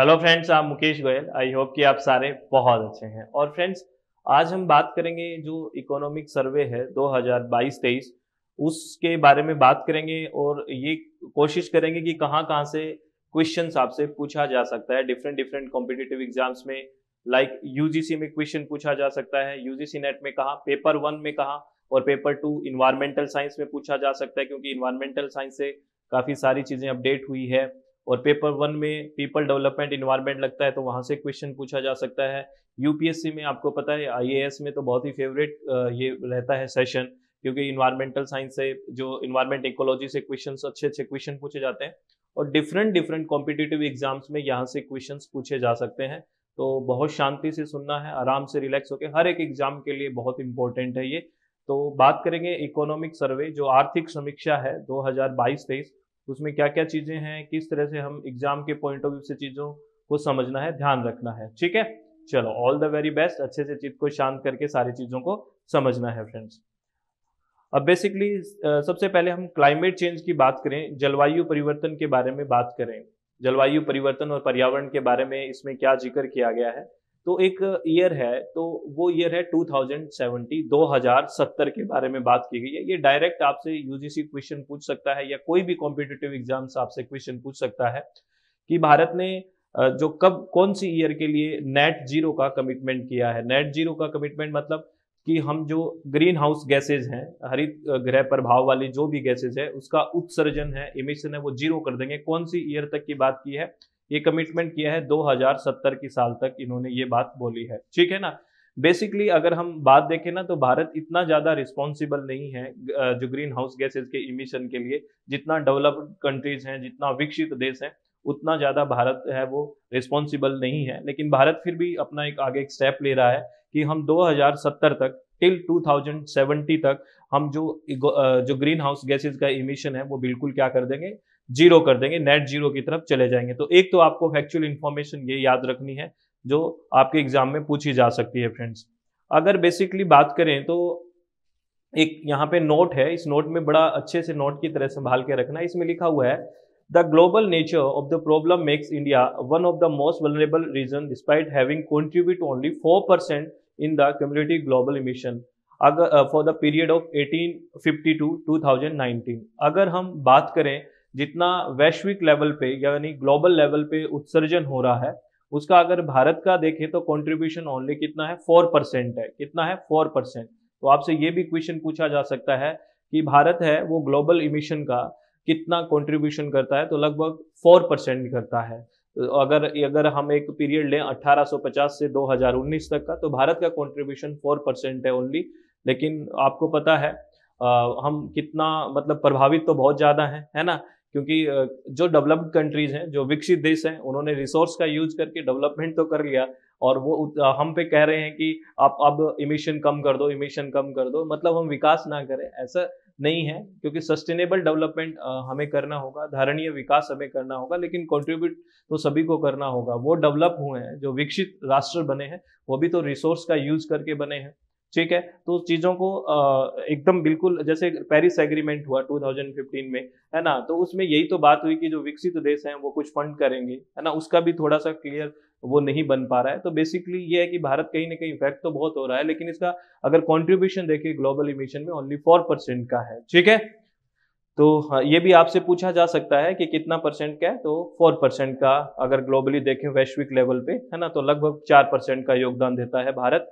Hello friends आप Mukesh Goyal I hope कि आप सारे बहुत अच्छे हैं और फ्रेंड्स आज हम बात करेंगे जो इकोनॉमिक सर्वे है 2022-23 उसके बारे में बात करेंगे और ये कोशिश करेंगे कि कहाँ कहाँ से क्वेश्चन आपसे पूछा जा सकता है डिफरेंट डिफरेंट कॉम्पिटेटिव एग्जाम्स में लाइक like यूजीसी में क्वेश्चन पूछा जा सकता है यूजीसी नेट में कहा पेपर वन में कहा और पेपर टू इन्वायरमेंटल साइंस में पूछा जा सकता है क्योंकि इन्वायरमेंटल साइंस से काफ़ी सारी चीज़ें अपडेट हुई है और पेपर वन में पीपल डेवलपमेंट इन्वायरमेंट लगता है तो वहाँ से क्वेश्चन पूछा जा सकता है यूपीएससी में आपको पता है आईएएस में तो बहुत ही फेवरेट ये रहता है सेशन क्योंकि इन्वायरमेंटल साइंस से जो इन्वायरमेंट इकोलॉजी से क्वेश्चन अच्छे अच्छे क्वेश्चन पूछे जाते हैं और डिफरेंट डिफरेंट कॉम्पिटेटिव एग्जाम्स में यहाँ से क्वेश्चन पूछे जा सकते हैं तो बहुत शांति से सुनना है आराम से रिलैक्स होकर हर एक एग्जाम के लिए बहुत इंपॉर्टेंट है ये तो बात करेंगे इकोनॉमिक सर्वे जो आर्थिक समीक्षा है 2022 हजार उसमें क्या क्या चीज़ें हैं किस तरह से हम एग्जाम के पॉइंट ऑफ व्यू से चीज़ों को समझना है ध्यान रखना है ठीक है चलो ऑल द वेरी बेस्ट अच्छे से चीज को शांत करके सारी चीज़ों को समझना है फ्रेंड्स अब बेसिकली सबसे पहले हम क्लाइमेट चेंज की बात करें जलवायु परिवर्तन के बारे में बात करें जलवायु परिवर्तन और पर्यावरण के बारे में इसमें क्या जिक्र किया गया है तो एक ईयर है तो वो ईयर है 2070 2070 के बारे में बात की गई है ये डायरेक्ट आपसे यूजीसी क्वेश्चन पूछ सकता है या कोई भी कॉम्पिटेटिव एग्जाम्स आपसे क्वेश्चन पूछ सकता है कि भारत ने जो कब कौन सी ईयर के लिए नेट जीरो का कमिटमेंट किया है नेट जीरो का कमिटमेंट मतलब कि हम जो ग्रीन हाउस गैसेज हैं हरित ग्रह प्रभाव वाली जो भी गैसेज है उसका उत्सर्जन है इमिशन है वो जीरो कर देंगे कौन सी ईयर तक की बात की है ये कमिटमेंट किया है 2070 की साल तक इन्होंने ये बात बोली है ठीक है ना बेसिकली अगर हम बात देखें ना तो भारत इतना ज़्यादा रिस्पॉन्सिबल नहीं है जो ग्रीन हाउस गैसेज के इमिशन के लिए जितना डेवलप्ड कंट्रीज हैं जितना विकसित देश हैं उतना ज़्यादा भारत है वो रिस्पॉन्सिबल नहीं है लेकिन भारत फिर भी अपना एक आगे एक स्टेप ले रहा है कि हम 2070 तक टिल 2070 तक हम जो जो ग्रीन हाउस गैसेज का इमिशन है वो बिल्कुल क्या कर देंगे जीरो कर देंगे नेट जीरो की तरफ चले जाएंगे तो एक तो आपको फैक्चुअल इन्फॉर्मेशन ये याद रखनी है जो आपके एग्जाम में पूछी जा सकती है फ्रेंड्स अगर बेसिकली बात करें तो एक यहाँ पे नोट है इस नोट में बड़ा अच्छे से नोट की तरह संभाल के रखना इसमें लिखा हुआ है the global nature of the problem makes India one of the most vulnerable region despite having contribute only four percent in the community global emission अगर for the period of fifty to 2019 अगर हम बात करें जितना वैश्विक level पे यानी global level पे उत्सर्जन हो रहा है उसका अगर भारत का देखें तो कंट्रीब्यूशन ओनली कितना है फोर परसेंट है कितना है फोर परसेंट तो आपसे ये भी क्वेश्चन पूछा जा सकता है कि भारत है वो ग्लोबल इमिशन का कितना कंट्रीब्यूशन करता है तो लगभग फोर परसेंट करता है तो अगर अगर हम एक पीरियड लें 1850 से 2019 तक का तो भारत का कंट्रीब्यूशन फोर परसेंट है ओनली लेकिन आपको पता है आ, हम कितना मतलब प्रभावित तो बहुत ज़्यादा है है ना क्योंकि जो डेवलप्ड कंट्रीज हैं जो विकसित देश हैं उन्होंने रिसोर्स का यूज करके डेवलपमेंट तो कर लिया और वो हम पे कह रहे हैं कि आप अब इमिशन कम कर दो इमिशन कम कर दो मतलब हम विकास ना करें ऐसा नहीं है क्योंकि सस्टेनेबल डेवलपमेंट हमें करना होगा धारणीय विकास हमें करना होगा लेकिन कंट्रीब्यूट तो सभी को करना होगा वो डेवलप हुए हैं जो विकसित राष्ट्र बने हैं वो भी तो रिसोर्स का यूज करके बने हैं ठीक है तो उस चीज़ों को एकदम बिल्कुल जैसे पेरिस एग्रीमेंट हुआ 2015 में है ना तो उसमें यही तो बात हुई कि जो विकसित देश हैं वो कुछ फंड करेंगे है ना उसका भी थोड़ा सा क्लियर वो नहीं बन पा रहा है तो बेसिकली ये है कि भारत कहीं ना कहीं इफेक्ट तो बहुत हो रहा है लेकिन इसका अगर कॉन्ट्रीब्यूशन देखे ग्लोबल इमिशन में ओनली फोर परसेंट का है ठीक है तो हाँ, ये भी आपसे पूछा जा सकता है कि कितना परसेंट का है तो फोर परसेंट का अगर ग्लोबली देखें वैश्विक लेवल पे है ना तो लगभग चार परसेंट का योगदान देता है भारत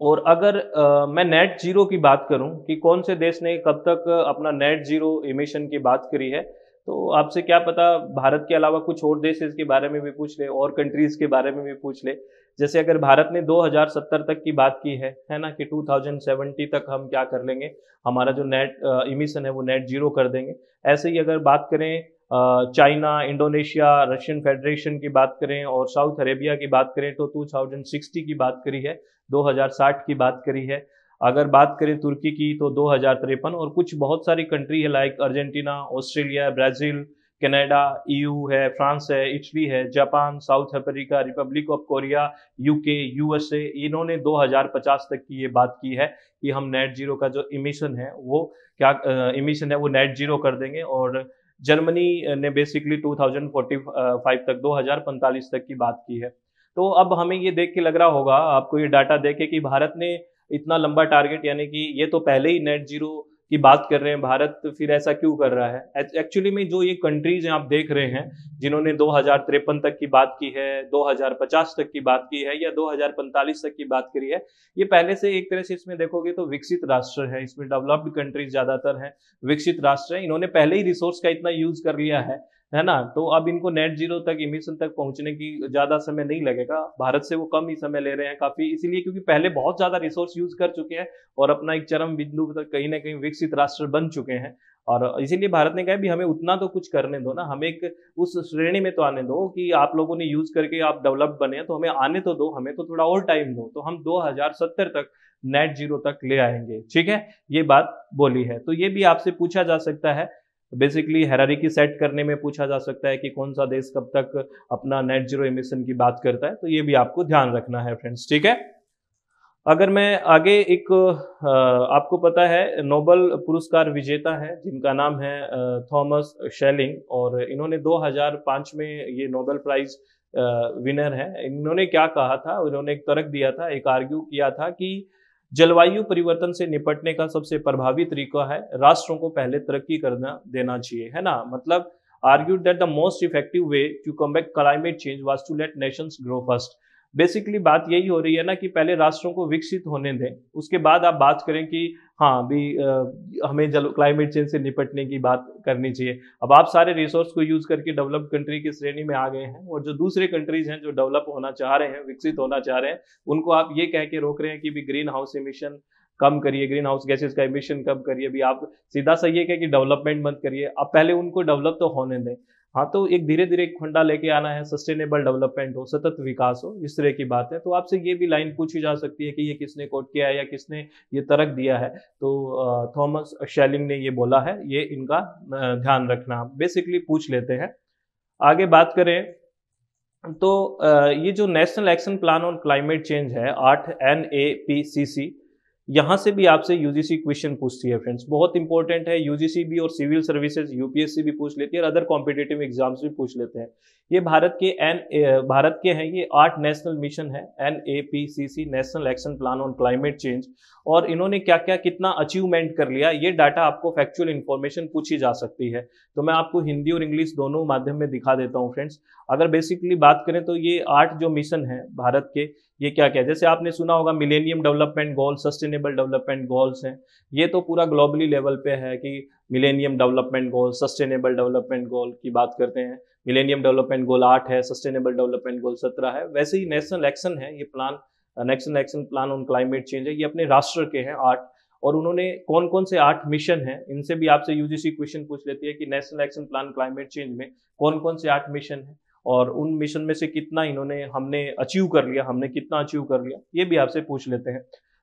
और अगर आ, मैं नेट जीरो की बात करूं कि कौन से देश ने कब तक अपना नेट जीरो इमिशन की बात करी है तो आपसे क्या पता भारत के अलावा कुछ और देश इसके बारे में भी पूछ ले और कंट्रीज के बारे में भी पूछ ले जैसे अगर भारत ने 2070 तक की बात की है है ना कि 2070 तक हम क्या कर लेंगे हमारा जो नेट इमिशन है वो नेट जीरो कर देंगे ऐसे ही अगर बात करें चाइना इंडोनेशिया रशियन फेडरेशन की बात करें और साउथ अरेबिया की बात करें तो 2060 की बात करी है 2060 की बात करी है अगर बात करें तुर्की की तो दो और कुछ बहुत सारी कंट्री है like Argentina Australia Brazil Canada EU e है फ्रांस है इटली है Japan South Africa Republic of Korea UK USA इन्होंने 2050 तक की ये बात की है कि हम नेट जीरो का जो इमिशन है वो क्या इमिशन है वो नेट जीरो कर देंगे और जर्मनी ने बेसिकली 2045 तक 2045 तक की बात की है तो अब हमें ये देख के लग रहा होगा आपको ये डाटा देखे कि भारत ने इतना लंबा टारगेट यानी कि ये तो पहले ही नेट जीरो की बात कर रहे हैं भारत फिर ऐसा क्यों कर रहा है एक्चुअली में जो ये कंट्रीज आप देख रहे हैं जिन्होंने दो तक की बात की है 2050 तक की बात की है या 2045 तक की बात करी है ये पहले से एक तरह से इसमें देखोगे तो विकसित राष्ट्र है इसमें डेवलप्ड कंट्रीज ज़्यादातर हैं विकसित राष्ट्र हैं इन्होंने पहले ही रिसोर्स का इतना यूज़ कर लिया है है ना तो अब इनको नेट जीरो तक इमिशन तक पहुंचने की ज्यादा समय नहीं लगेगा भारत से वो कम ही समय ले रहे हैं काफी इसीलिए क्योंकि पहले बहुत ज्यादा रिसोर्स यूज कर चुके हैं और अपना एक चरम बिंदु तक कहीं ना कहीं विकसित राष्ट्र बन चुके हैं और इसीलिए भारत ने कहा भी हमें उतना तो कुछ करने दो ना हमें एक उस श्रेणी में तो आने दो कि आप लोगों ने यूज करके आप डेवलप बने तो हमें आने तो दो हमें तो थोड़ा और टाइम दो तो हम 2070 तक नेट जीरो तक ले आएंगे ठीक है ये बात बोली है तो ये भी आपसे पूछा जा सकता है बेसिकली हैरारी की सेट करने में पूछा जा सकता है कि कौन सा देश कब तक अपना नेट जीरो इमिशन की बात करता है तो ये भी आपको ध्यान रखना है फ्रेंड्स ठीक है अगर मैं आगे एक आपको पता है नोबल पुरस्कार विजेता है जिनका नाम है थॉमस शेलिंग और इन्होंने 2005 में ये नोबल प्राइज विनर है इन्होंने क्या कहा था इन्होंने एक तर्क दिया था एक आर्ग्यू किया था कि जलवायु परिवर्तन से निपटने का सबसे प्रभावी तरीका है राष्ट्रों को पहले तरक्की करना देना चाहिए है ना मतलब argued that the most effective way to combat climate change was to let nation grow first basically बात यही हो रही है ना कि पहले राष्ट्रों को विकसित होने दें उसके बाद आप बात करें कि हाँ भी आ, हमें जल क्लाइमेट चेंज से निपटने की बात करनी चाहिए अब आप सारे रिसोर्स को यूज़ करके डेवलप कंट्री की श्रेणी में आ गए हैं और जो दूसरे कंट्रीज हैं जो डेवलप होना चाह रहे हैं विकसित होना चाह रहे हैं उनको आप ये कह के रोक रहे हैं कि भी ग्रीन हाउस इमिशन कम करिए ग्रीन हाउस गैसेज का इमिशन कम करिए भी आप सीधा सही है कि डेवलपमेंट मत करिए आप पहले उनको डेवलप तो होने दें हाँ तो एक धीरे धीरे एक फंडा लेके आना है सस्टेनेबल डेवलपमेंट हो सतत विकास हो इस तरह की बात है तो आपसे ये भी लाइन पूछी जा सकती है कि ये किसने कोट किया है या किसने ये तर्क दिया है तो थॉमस शेलिंग ने ये बोला है ये इनका ध्यान रखना बेसिकली पूछ लेते हैं आगे बात करें तो ये जो national action plan on climate change है आठ एन ए पी सी सी यहाँ से भी आपसे यूजीसी क्वेश्चन पूछती है फ्रेंड्स बहुत इंपॉर्टेंट है यूजीसी भी और सिविल सर्विसेज यूपीएससी भी पूछ लेती है और अदर कॉम्पिटेटिव एग्जाम्स भी पूछ लेते हैं ये भारत के एन भारत के हैं ये आठ नेशनल मिशन है N A P C C national action plan on climate change और इन्होंने क्या क्या कितना अचीवमेंट कर लिया ये डाटा आपको फैक्चुअल इन्फॉर्मेशन पूछी जा सकती है तो मैं आपको हिंदी और इंग्लिश दोनों माध्यम में दिखा देता हूँ फ्रेंड्स अगर बेसिकली बात करें तो ये आठ जो मिशन है भारत के ये क्या क्या है जैसे आपने सुना होगा millennium development goal sustainable development goals हैं ये तो पूरा ग्लोबली लेवल पे है कि millennium development goal sustainable development goal की बात करते हैं मिलेनियम डेवलपमेंट गोल आठ है सस्टेनेबल डेवलपमेंट गोल सत्रह है वैसे ही नेशनल एक्शन है ये plan national action plan on climate change है ये अपने राष्ट्र के हैं आठ और उन्होंने कौन कौन से आठ मिशन हैं इनसे भी आपसे यूजीसी क्वेश्चन पूछ लेती है कि national action plan climate change में कौन कौन से आठ मिशन है और उन मिशन में से कितना इन्होंने हमने अचीव कर लिया हमने कितना अचीव कर लिया ये भी आपसे पूछ लेते हैं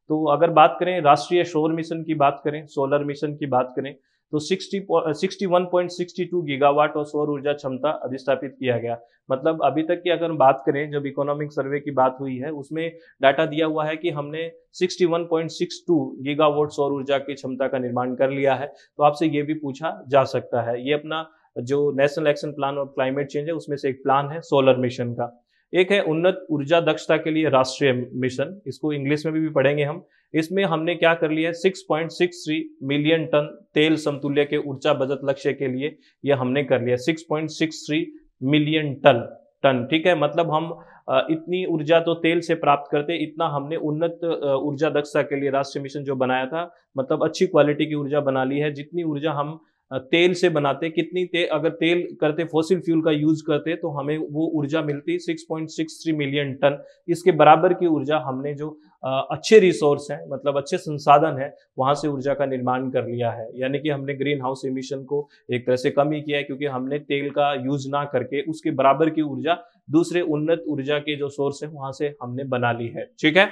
तो अगर बात करें राष्ट्रीय शोर मिशन की बात करें सोलर मिशन की बात करें तो 60 61.62 गीगावाट और सौर ऊर्जा क्षमता अधिस्थापित किया गया मतलब अभी तक की अगर हम बात करें जब इकोनॉमिक सर्वे की बात हुई है उसमें डाटा दिया हुआ है कि हमने 61.62 गीगावाट सौर ऊर्जा की क्षमता का निर्माण कर लिया है तो आपसे ये भी पूछा जा सकता है ये अपना जो नेशनल एक्शन प्लान और क्लाइमेट चेंज है उसमें से एक प्लान है सोलर मिशन का एक है उन्नत ऊर्जा दक्षता के लिए राष्ट्रीय मिशन इसको इंग्लिश में भी, भी पढ़ेंगे हम इसमें हमने क्या कर लिया है six six point three million ton तेल समतुल्य के ऊर्जा बजट लक्ष्य के लिए यह हमने कर लिया six six point three million ton ton ठीक है मतलब हम इतनी ऊर्जा तो तेल से प्राप्त करते इतना हमने उन्नत ऊर्जा दक्षता के लिए राष्ट्रीय मिशन जो बनाया था मतलब अच्छी क्वालिटी की ऊर्जा बना ली है जितनी ऊर्जा हम तेल से बनाते कितनी ते, अगर तेल करते फोसिल फ्यूल का यूज करते तो हमें वो ऊर्जा मिलती 6.63 मिलियन टन इसके बराबर की ऊर्जा हमने जो अच्छे रिसोर्स हैं मतलब अच्छे संसाधन हैं वहां से ऊर्जा का निर्माण कर लिया है यानी कि हमने ग्रीन हाउस इमिशन को एक तरह से कम ही किया है क्योंकि हमने तेल का यूज ना करके उसके बराबर की ऊर्जा दूसरे उन्नत ऊर्जा के जो सोर्स है वहां से हमने बना ली है ठीक है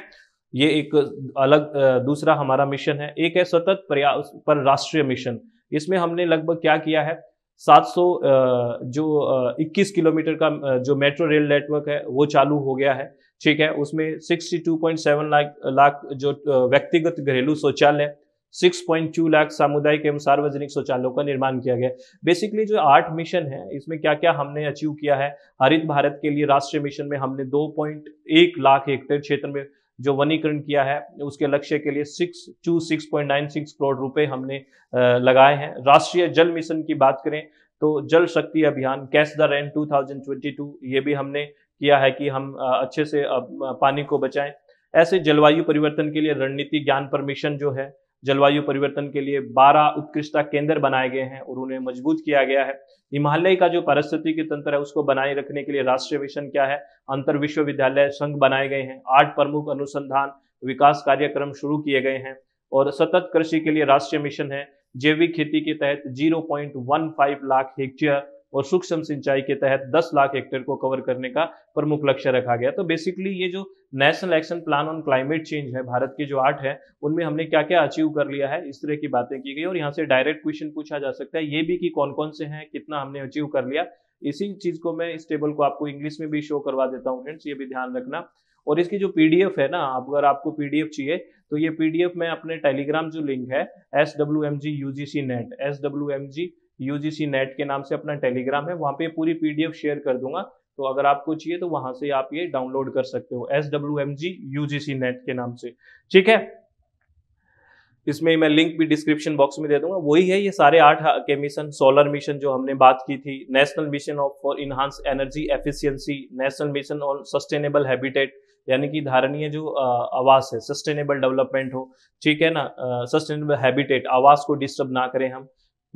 ये एक अलग दूसरा हमारा मिशन है एक है सतत पर राष्ट्रीय मिशन इसमें हमने लगभग क्या किया है 700 जो 21 किलोमीटर का जो मेट्रो रेल नेटवर्क है वो चालू हो गया है ठीक है उसमें 62.7 लाख लाख जो व्यक्तिगत घरेलू शौचालय 6.2 लाख सामुदायिक एवं सार्वजनिक शौचालयों का निर्माण किया गया बेसिकली जो आठ मिशन है इसमें क्या क्या हमने अचीव किया है हरित भारत के लिए राष्ट्रीय मिशन में हमने 2.1 लाख हेक्टेयर क्षेत्र में जो वनीकरण किया है उसके लक्ष्य के लिए six two six point nine six crore रुपए हमने लगाए हैं राष्ट्रीय जल मिशन की बात करें तो Jal Shakti Abhiyan catch the rain two thousand twenty two ये भी हमने किया है कि हम अच्छे से पानी को बचाएं ऐसे जलवायु परिवर्तन के लिए रणनीति ज्ञान पर मिशन जो है जलवायु परिवर्तन के लिए 12 उत्कृष्टता केंद्र बनाए गए हैं और उन्हें मजबूत किया गया है हिमालय का जो के तंत्र है उसको बनाए रखने के लिए राष्ट्रीय मिशन क्या है अंतर विश्वविद्यालय संघ बनाए गए हैं आठ प्रमुख अनुसंधान विकास कार्यक्रम शुरू किए गए हैं और सतत कृषि के लिए राष्ट्रीय मिशन है जैविक खेती के तहत जीरो लाख हेक्टेयर और सूक्ष्म सिंचाई के तहत 10 लाख हेक्टेयर को कवर करने का प्रमुख लक्ष्य रखा गया तो बेसिकली ये जो national action plan on climate change है भारत के जो आठ है उनमें हमने क्या क्या अचीव कर लिया है इस तरह की बातें की गई और यहाँ से डायरेक्ट क्वेश्चन पूछा जा सकता है ये भी कि कौन कौन से हैं कितना हमने अचीव कर लिया इसी चीज को मैं इस टेबल को आपको इंग्लिश में भी शो करवा देता हूँ फ्रेंड्स ये भी ध्यान रखना और इसकी जो पीडीएफ है ना अगर आपको पीडीएफ चाहिए तो ये पीडीएफ में अपने टेलीग्राम जो लिंक है S W M G U G C net S W M G UGC net के नाम से अपना टेलीग्राम है वहां पे पूरी पीडीएफ शेयर कर दूंगा तो अगर आपको चाहिए तो वहां से आप ये डाउनलोड कर सकते हो S W M G UGC net के नाम से ठीक है इसमें मैं लिंक भी डिस्क्रिप्शन बॉक्स में दे दूंगा वही है ये सारे आठ के मिशन सोलर मिशन जो हमने बात की थी national mission of for enhance energy efficiency national mission on sustainable habitat यानी कि धारणीय जो आवास है सस्टेनेबल डेवलपमेंट हो ठीक है ना सस्टेनेबल हैबिटेट आवास को डिस्टर्ब ना करें हम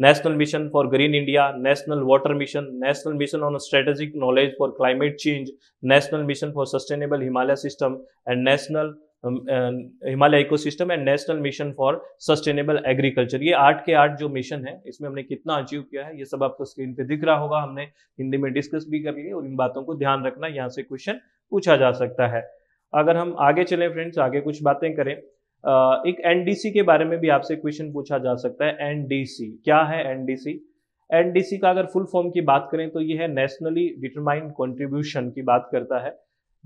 national mission for green India national water mission national mission on strategic knowledge for climate change national mission for sustainable Himalaya system and national Himalaya ecosystem and national mission for sustainable agriculture ये आठ के आठ जो mission है इसमें हमने कितना achieve किया है ये सब आपको स्क्रीन पे दिख रहा होगा हमने हिंदी में डिस्कस भी कर लिए और इन बातों को ध्यान रखना यहाँ से क्वेश्चन पूछा जा सकता है अगर हम आगे चले फ्रेंड्स आगे कुछ बातें करें एक एनडीसी के बारे में भी आपसे क्वेश्चन पूछा जा सकता है एनडीसी क्या है एनडीसी एनडीसी का अगर फुल फॉर्म की बात करें तो यह है नेशनली डिटरमाइंड कंट्रीब्यूशन की बात करता है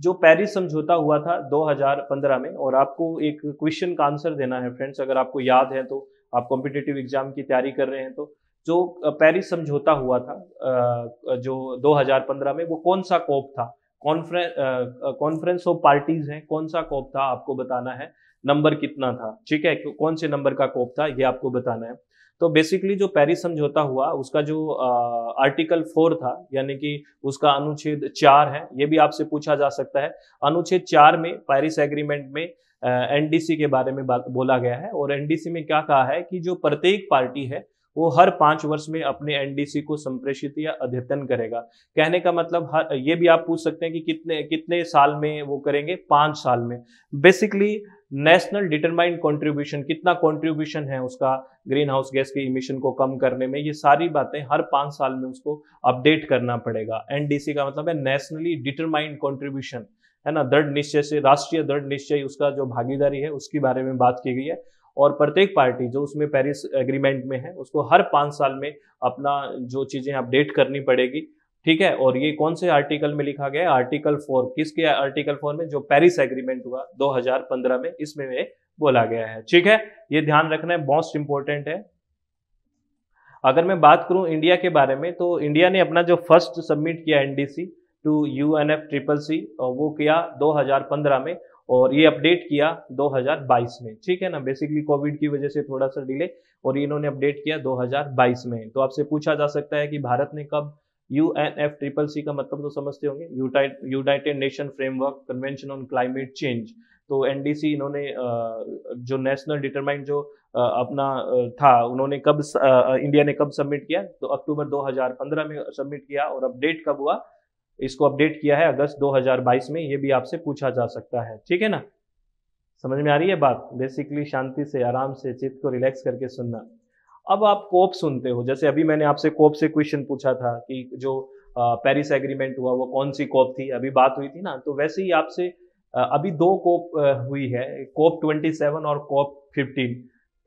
जो पेरिस समझौता हुआ था 2015 में और आपको एक क्वेश्चन का आंसर देना है फ्रेंड्स अगर आपको याद है तो आप कॉम्पिटेटिव एग्जाम की तैयारी कर रहे हैं तो जो पेरिस समझौता हुआ था जो 2015 में वो कौन सा कोप था कॉन्फ्रेंस कॉन्फ्रेंस ऑफ पार्टीज है कौन सा कोप था आपको बताना है नंबर कितना था ठीक है कौन से नंबर का कोप था ये आपको बताना है तो बेसिकली जो पेरिस समझौता हुआ उसका जो आ, आर्टिकल फोर था यानी कि उसका अनुच्छेद चार है ये भी आपसे पूछा जा सकता है अनुच्छेद चार में पेरिस एग्रीमेंट में एनडीसी के बारे में बात बोला गया है और एनडीसी में क्या कहा है कि जो प्रत्येक पार्टी है वो हर पांच वर्ष में अपने एनडीसी को संप्रेषित या अद्यतन करेगा कहने का मतलब हर ये भी आप पूछ सकते हैं कि कितने कितने साल में वो करेंगे पांच साल में बेसिकली नेशनल डिटरमाइंड कंट्रीब्यूशन कितना कंट्रीब्यूशन है उसका ग्रीन हाउस गैस के इमिशन को कम करने में ये सारी बातें हर पांच साल में उसको अपडेट करना पड़ेगा एनडीसी का मतलब है नेशनली डिटरमाइंड कंट्रीब्यूशन है ना दृढ़ निश्चय से राष्ट्रीय दृढ़ निश्चय उसका जो भागीदारी है उसके बारे में बात की गई है और प्रत्येक पार्टी जो उसमें पेरिस एग्रीमेंट में है उसको हर पांच साल में अपना जो चीज़ें अपडेट करनी पड़ेगी ठीक है और ये कौन से आर्टिकल में लिखा गया है आर्टिकल फोर किसके आर्टिकल फोर में जो पेरिस एग्रीमेंट हुआ 2015 में इसमें में बोला गया है ठीक है ये ध्यान रखना है मोस्ट इंपॉर्टेंट है अगर मैं बात करूं इंडिया के बारे में तो इंडिया ने अपना जो फर्स्ट सबमिट किया NDC to U N F triple C वो किया पंद्रह में और ये अपडेट किया 2022 में ठीक है ना बेसिकली कोविड की वजह से थोड़ा सा डिले और इन्होंने अपडेट किया 2022 में तो आपसे पूछा जा सकता है कि भारत ने कब U N F triple C का मतलब तो समझते होंगे united nation framework convention on climate change तो एनडीसी इन्होंने जो नेशनल डिटरमाइंड जो अपना था उन्होंने कब इंडिया ने कब सबमिट किया तो अक्टूबर 2015 में सबमिट किया और अपडेट कब हुआ इसको अपडेट किया है अगस्त 2022 में ये भी आपसे पूछा जा सकता है ठीक है ना समझ में आ रही है बात बेसिकली शांति से आराम से चित्त को रिलैक्स करके सुनना अब आप कोप सुनते हो जैसे अभी मैंने आपसे कोप से क्वेश्चन पूछा था कि जो पेरिस एग्रीमेंट हुआ वो कौन सी कोप थी अभी बात हुई थी ना तो वैसे ही आपसे अभी दो कोप हुई है कोप 27 और कोप 15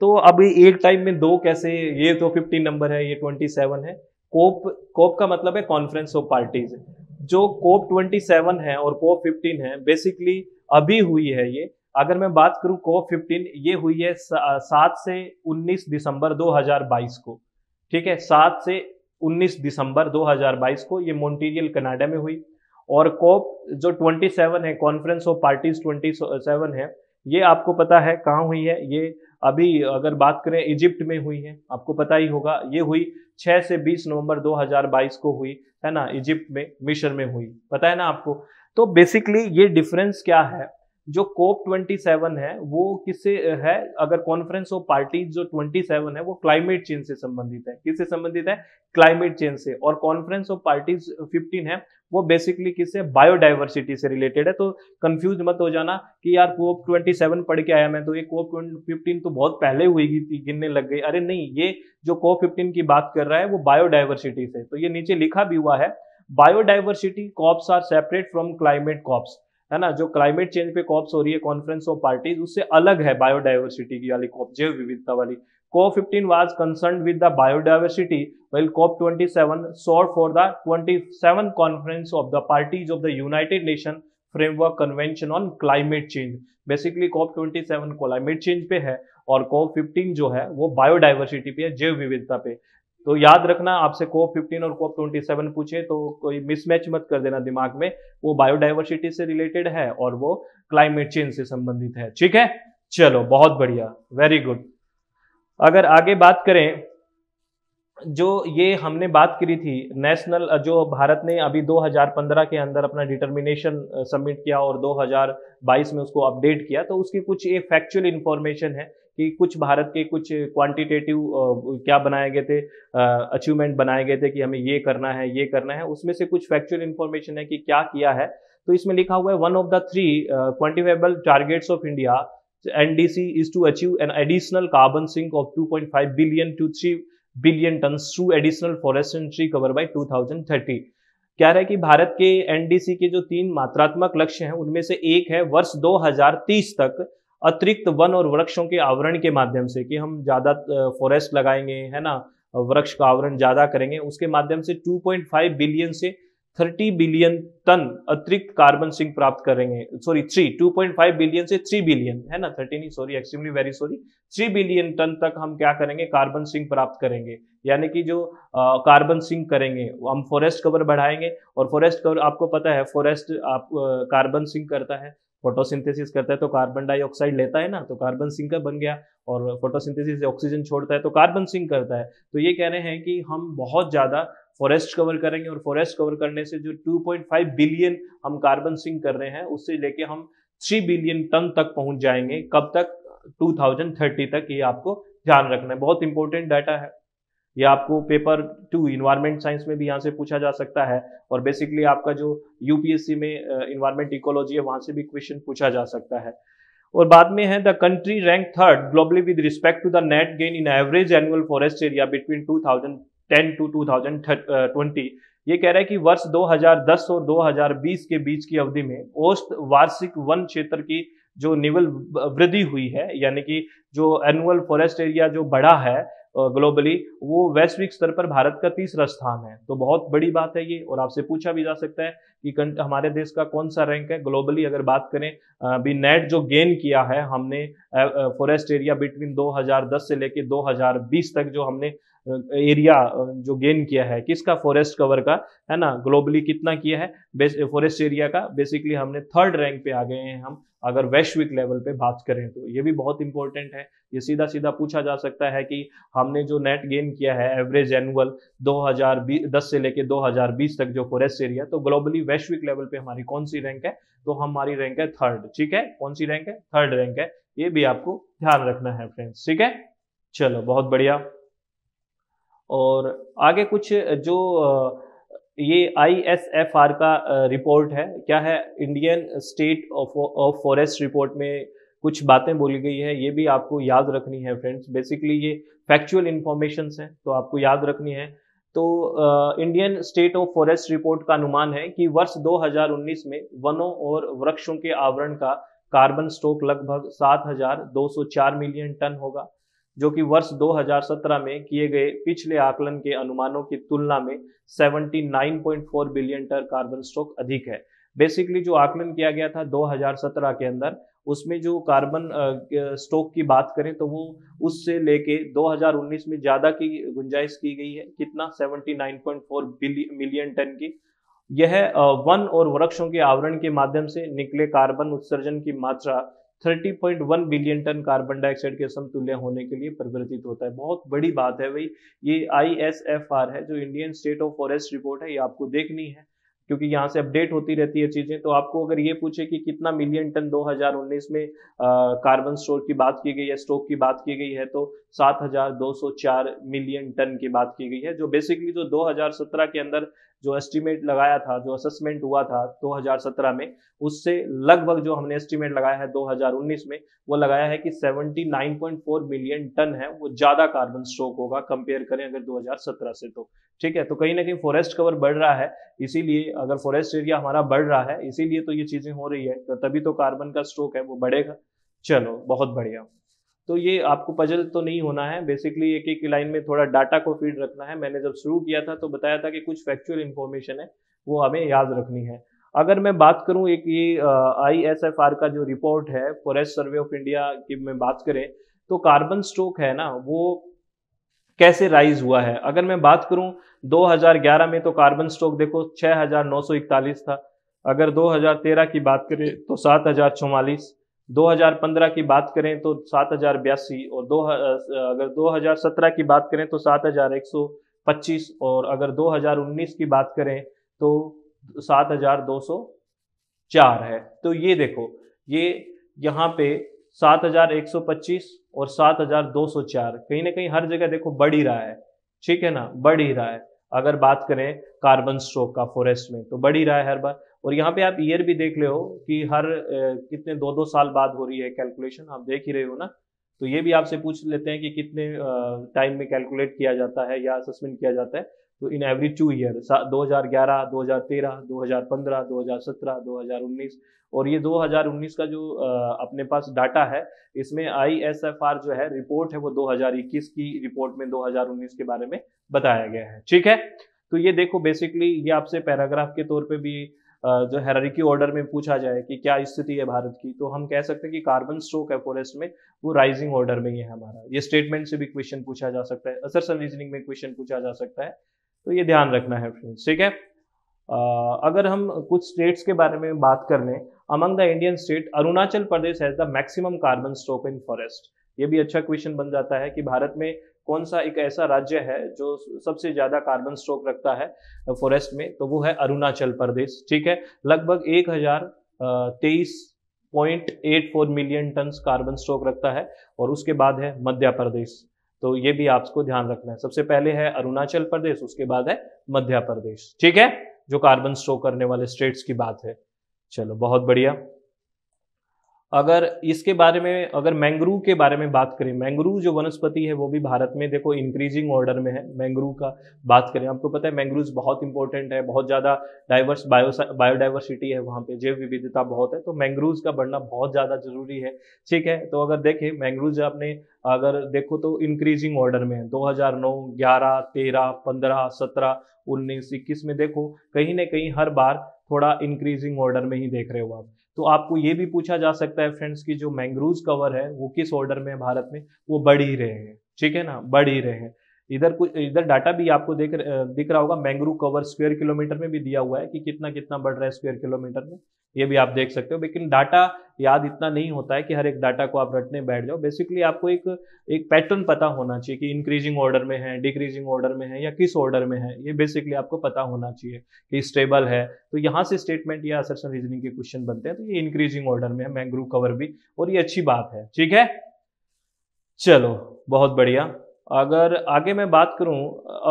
तो अभी एक टाइम में दो कैसे ये तो 15 नंबर है ये 27 है कोप कोप का मतलब है कॉन्फ्रेंस ऑफ पार्टीज जो कोप 27 है और कोप 15 है बेसिकली अभी हुई है ये अगर मैं बात करूं कोप फिफ्टीन ये हुई है सात से उन्नीस दिसंबर 2022 को ठीक है सात से उन्नीस दिसंबर 2022 को ये मोन्टीरियल कनाडा में हुई और कोप जो 27 है कॉन्फ्रेंस ऑफ पार्टीज 27 है ये आपको पता है कहाँ हुई है ये अभी अगर बात करें इजिप्ट में हुई है आपको पता ही होगा ये हुई 6 से 20 नवंबर 2022 को हुई है ना इजिप्ट में मिशन में हुई पता है ना आपको तो बेसिकली ये डिफरेंस क्या है जो कोप 27 है वो किससे है अगर कॉन्फ्रेंस ऑफ पार्टीज जो 27 है वो क्लाइमेट चेंज से संबंधित है किससे संबंधित है क्लाइमेट चेंज से और कॉन्फ्रेंस ऑफ पार्टीज 15 है वो बेसिकली किससे बायोडाइवर्सिटी से रिलेटेड है तो कंफ्यूज मत हो जाना कि यार कोप 27 पढ़ के आया मैं तो ये कोप फिफ्टीन तो बहुत पहले हुई थी गिनने लग गई अरे नहीं ये जो कोप 15 की बात कर रहा है वो बायोडाइवर्सिटी से तो ये नीचे लिखा भी हुआ है biodiversity cops are separate from climate cops है ना जो क्लाइमेट चेंज पे कॉप्स हो रही है कॉन्फ्रेंस ऑफ पार्टीज उससे अलग है बायोडाइवर्सिटी की वाली कॉप जैव विविधता वाली COP fifteen was concern with the biodiversity well COP twenty seven sort for the twenty seven conference of the parties of the united nation framework convention on climate change basically COP twenty seven climate change पे है और corp fifteen जो है वो biodiversity पे है जैव विविधता पे तो याद रखना आपसे कोप 15 और कोप 27 पूछे तो कोई मिसमैच मत कर देना दिमाग में वो बायोडाइवर्सिटी से रिलेटेड है और वो क्लाइमेट चेंज से संबंधित है ठीक है चलो बहुत बढ़िया वेरी गुड अगर आगे बात करें जो ये हमने बात करी थी नेशनल जो भारत ने अभी 2015 के अंदर अपना डिटर्मिनेशन सबमिट uh, किया और 2022 में उसको अपडेट किया तो उसकी कुछ ये फैक्चुअल इन्फॉर्मेशन है कि कुछ भारत के कुछ क्वांटिटेटिव क्या बनाए गए थे अचीवमेंट बनाए गए थे कि हमें ये करना है ये करना है उसमें से कुछ फैक्चुअल इन्फॉर्मेशन है कि क्या किया है तो इसमें लिखा हुआ है one of the three quantifiable targets of India NDC is to achieve an additional carbon sink of two point five billion to three billion ton through additional forest and tree cover two thousand कह रहा है कि भारत के NDC के जो तीन मात्रात्मक लक्ष्य हैं उनमें से एक है वर्ष 2030 तक अतिरिक्त वन और वृक्षों के आवरण के माध्यम से कि हम ज़्यादा फॉरेस्ट लगाएंगे है ना वृक्ष का आवरण ज़्यादा करेंगे उसके माध्यम से 2.5 बिलियन से 30 बिलियन टन अतिरिक्त कार्बन सिंक प्राप्त करेंगे सॉरी थ्री टू बिलियन से 3 बिलियन है ना थर्टी नहीं sorry extremely very sorry 3 billion ton तक हम क्या करेंगे कार्बन सिंक प्राप्त करेंगे यानी कि जो कार्बन सिंक करेंगे हम फॉरेस्ट कवर बढ़ाएंगे और फॉरेस्ट कवर आपको पता है फॉरेस्ट आप कार्बन सिंक करता है फोटोसिंथेसिस करता है तो कार्बन डाइऑक्साइड लेता है ना तो कार्बन सिंकर बन गया और फोटोसिंथेसिस से ऑक्सीजन छोड़ता है तो कार्बन सिंक करता है तो ये कह रहे हैं कि हम बहुत ज़्यादा फॉरेस्ट कवर करेंगे और फॉरेस्ट कवर करने से जो 2.5 बिलियन हम कार्बन सिंक कर रहे हैं उससे लेके हम 3 बिलियन टन तक पहुंच जाएंगे कब तक 2030 तक ये आपको ध्यान रखना है बहुत इंपॉर्टेंट डाटा है ये आपको पेपर टू इन्वायरमेंट साइंस में भी यहाँ से पूछा जा सकता है और बेसिकली आपका जो यूपीएससी में इन्वायरमेंट इकोलॉजी है वहां से भी क्वेश्चन पूछा जा सकता है और बाद में है the country rank third globally with respect to the net gain in average annual forest area between 2010 to 2020 ये कह रहा है कि वर्ष 2010 और 2020 के बीच की अवधि में औस्त वार्षिक वन क्षेत्र की जो निवल वृद्धि हुई है यानी कि जो एनुअल फॉरेस्ट एरिया जो बढ़ा है ग्लोबली वो वैश्विक स्तर पर भारत का तीसरा स्थान है तो बहुत बड़ी बात है ये और आपसे पूछा भी जा सकता है कि हमारे देश का कौन सा रैंक है ग्लोबली अगर बात करें अभी नेट जो गेन किया है हमने फॉरेस्ट एरिया बिटवीन 2010 से लेके 2020 तक जो हमने एरिया जो गेन किया है किसका फॉरेस्ट कवर का है ना ग्लोबली कितना किया है फॉरेस्ट एरिया का बेसिकली हमने थर्ड रैंक पे आ गए हैं हम अगर वैश्विक लेवल पे बात करें तो ये भी बहुत इंपॉर्टेंट है ये सीधा सीधा पूछा जा सकता है कि हमने जो नेट गेन किया है एवरेज एनुअल 2010 से लेके 2020 तक जो फॉरेस्ट एरिया तो ग्लोबली वैश्विक लेवल पे हमारी कौन सी रैंक है तो हमारी रैंक है थर्ड ठीक है कौन सी रैंक है थर्ड रैंक है ये भी आपको ध्यान रखना है फ्रेंड्स ठीक है चलो बहुत बढ़िया और आगे कुछ जो ये आईएसएफआर का रिपोर्ट है क्या है Indian state of forest report में कुछ बातें बोली गई है ये भी आपको याद रखनी है फ्रेंड्स बेसिकली ये फैक्चुअल इन्फॉर्मेशन है तो आपको याद रखनी है तो Indian state of forest report का अनुमान है कि वर्ष 2019 में वनों और वृक्षों के आवरण का कार्बन स्टॉक लगभग 7,204 मिलियन टन होगा जो कि वर्ष 2017 में किए गए पिछले आकलन के अनुमानों की तुलना में 79.4 बिलियन टन कार्बन स्टॉक अधिक है बेसिकली जो आकलन किया गया था 2017 के अंदर उसमें जो कार्बन स्टॉक की बात करें तो वो उससे लेके 2019 में ज़्यादा की गुंजाइश की गई है कितना 79.4 मिलियन टन की यह वन और वृक्षों के आवरण के माध्यम से निकले कार्बन उत्सर्जन की मात्रा 30.1 बिलियन टन कार्बन डाइऑक्साइड के समतुल्य होने के लिए परिवर्तित होता है बहुत बड़ी बात है भाई ये आई है जो Indian state of forest report है ये आपको देखनी है क्योंकि यहाँ से अपडेट होती रहती है चीजें तो आपको अगर ये पूछे कि कितना मिलियन टन 2019 में आ, कार्बन स्टोर की बात की गई है स्टॉक की बात की गई है तो 7204 मिलियन टन की बात की गई है जो बेसिकली जो 2017 के अंदर जो एस्टीमेट लगाया था जो असेसमेंट हुआ था 2017 में उससे लगभग जो हमने एस्टीमेट लगाया है 2019 में वो लगाया है कि 79.4 मिलियन टन है वो ज़्यादा कार्बन स्टॉक होगा कंपेयर करें अगर 2017 से तो ठीक है तो कहीं ना कहीं फॉरेस्ट कवर बढ़ रहा है इसीलिए अगर फॉरेस्ट एरिया हमारा बढ़ रहा है इसीलिए तो ये चीज़ें हो रही है तो तभी तो कार्बन का स्ट्रोक है वो बढ़ेगा चलो बहुत बढ़िया तो ये आपको पजल तो नहीं होना है बेसिकली एक एक लाइन में थोड़ा डाटा को फीड रखना है मैंने जब शुरू किया था तो बताया था कि कुछ फैक्चुअल इन्फॉर्मेशन है वो हमें याद रखनी है अगर मैं बात करूं एक ये आई एस एफ आर का जो रिपोर्ट है फॉरेस्ट सर्वे ऑफ इंडिया की मैं बात करें तो कार्बन स्टोक है ना वो कैसे राइज हुआ है अगर मैं बात करूं 2011 में तो कार्बन स्टॉक देखो 6941 था अगर 2013 की बात करें तो सात 2015 की बात करें तो सात हजार बयासी और दो अगर 2017 की बात करें तो सात हजार एक सौ पच्चीस और अगर 2019 की बात करें तो सात हजार दो सौ चार है तो ये देखो ये यहाँ पे सात हजार एक सौ पच्चीस और सात हजार दो सौ चार कहीं ना कहीं हर जगह देखो बढ़ ही रहा है ठीक है ना बढ़ ही रहा है अगर बात करें कार्बन स्ट्रोक का फॉरेस्ट में तो बढ़ ही रहा है हर बार और यहाँ पे आप ईयर भी देख ले हो कि हर कितने दो दो साल बाद हो रही है कैलकुलेशन आप देख ही रहे हो ना तो ये भी आपसे पूछ लेते हैं कि कितने टाइम में कैलकुलेट किया जाता है या असेसमेंट किया जाता है तो इन एवरी टू ईयर 2011, 2013, 2015, 2017, 2019 और ये 2019 का जो अपने पास डाटा है इसमें आर जो है रिपोर्ट है वो 2021 की रिपोर्ट में 2019 के बारे में बताया गया है ठीक है तो ये देखो बेसिकली ये आपसे पैराग्राफ के तौर पे भी जो हेरारिकी ऑर्डर में पूछा जाए कि क्या स्थिति है भारत की तो हम कह सकते हैं कि कार्बन स्ट्रोक है फॉरेस्ट में वो राइजिंग ऑर्डर में ही है हमारा ये स्टेटमेंट से भी क्वेश्चन पूछा जा सकता है असरसन रीजनिंग में क्वेश्चन पूछा जा सकता है तो ये ध्यान रखना है फ्रेंड्स ठीक है अगर हम कुछ स्टेट्स के बारे में बात कर लें among the Indian state Arunachal Pradesh has the maximum carbon stroke in forest ये भी अच्छा क्वेश्चन बन जाता है कि भारत में कौन सा एक ऐसा राज्य है जो सबसे ज्यादा कार्बन स्ट्रोक रखता है फॉरेस्ट में तो वो है अरुणाचल प्रदेश ठीक है लगभग एक हजार तेईस point eight four million ton carbon stroke रखता है और उसके बाद है मध्य प्रदेश तो ये भी आपको ध्यान रखना है सबसे पहले है अरुणाचल प्रदेश उसके बाद है मध्य प्रदेश ठीक है जो कार्बन स्ट्रोक करने वाले स्टेट्स की बात है चलो बहुत बढ़िया अगर इसके बारे में अगर मैंग्रू के बारे में बात करें मैंग्रू जो वनस्पति है वो भी भारत में देखो इंक्रीजिंग ऑर्डर में है मैंग्रू का बात करें आपको पता है मैंग्रूज बहुत इंपॉर्टेंट है बहुत ज़्यादा डाइवर्स बायो बायोडाइवर्सिटी है वहाँ पे जैव विविधता बहुत है तो मैंग्रूज का बढ़ना बहुत ज़्यादा जरूरी है ठीक है तो अगर देखें मैंग्रूज आपने अगर देखो तो इंक्रीजिंग ऑर्डर में है दो हजार नौ ग्यारह तेरह पंद्रह सत्रह उन्नीस इक्कीस में देखो कहीं ना कहीं हर बार थोड़ा इंक्रीजिंग ऑर्डर में ही देख रहे हो आप तो आपको ये भी पूछा जा सकता है फ्रेंड्स कि जो मैंग्रूव कवर है वो किस ऑर्डर में भारत में वो बढ़ ही रहे हैं ठीक है ना बढ़ ही रहे हैं इधर कुछ इधर डाटा भी आपको देख दिख रहा होगा मैंग्रू कवर स्क्वायर किलोमीटर में भी दिया हुआ है कि कितना कितना बढ़ रहा है स्क्वायर किलोमीटर में ये भी आप देख सकते हो लेकिन डाटा याद इतना नहीं होता है कि हर एक डाटा को आप रटने बैठ जाओ बेसिकली आपको एक एक पैटर्न पता होना चाहिए कि इंक्रीजिंग ऑर्डर में है डिक्रीजिंग ऑर्डर में है या किस ऑर्डर में है ये बेसिकली आपको पता होना चाहिए कि स्टेबल है तो यहाँ से स्टेटमेंट या असरसन रीजनिंग के क्वेश्चन बनते हैं तो ये इंक्रीजिंग ऑर्डर में है मैंग्रू कवर भी और ये अच्छी बात है ठीक है चलो बहुत बढ़िया अगर आगे मैं बात करूं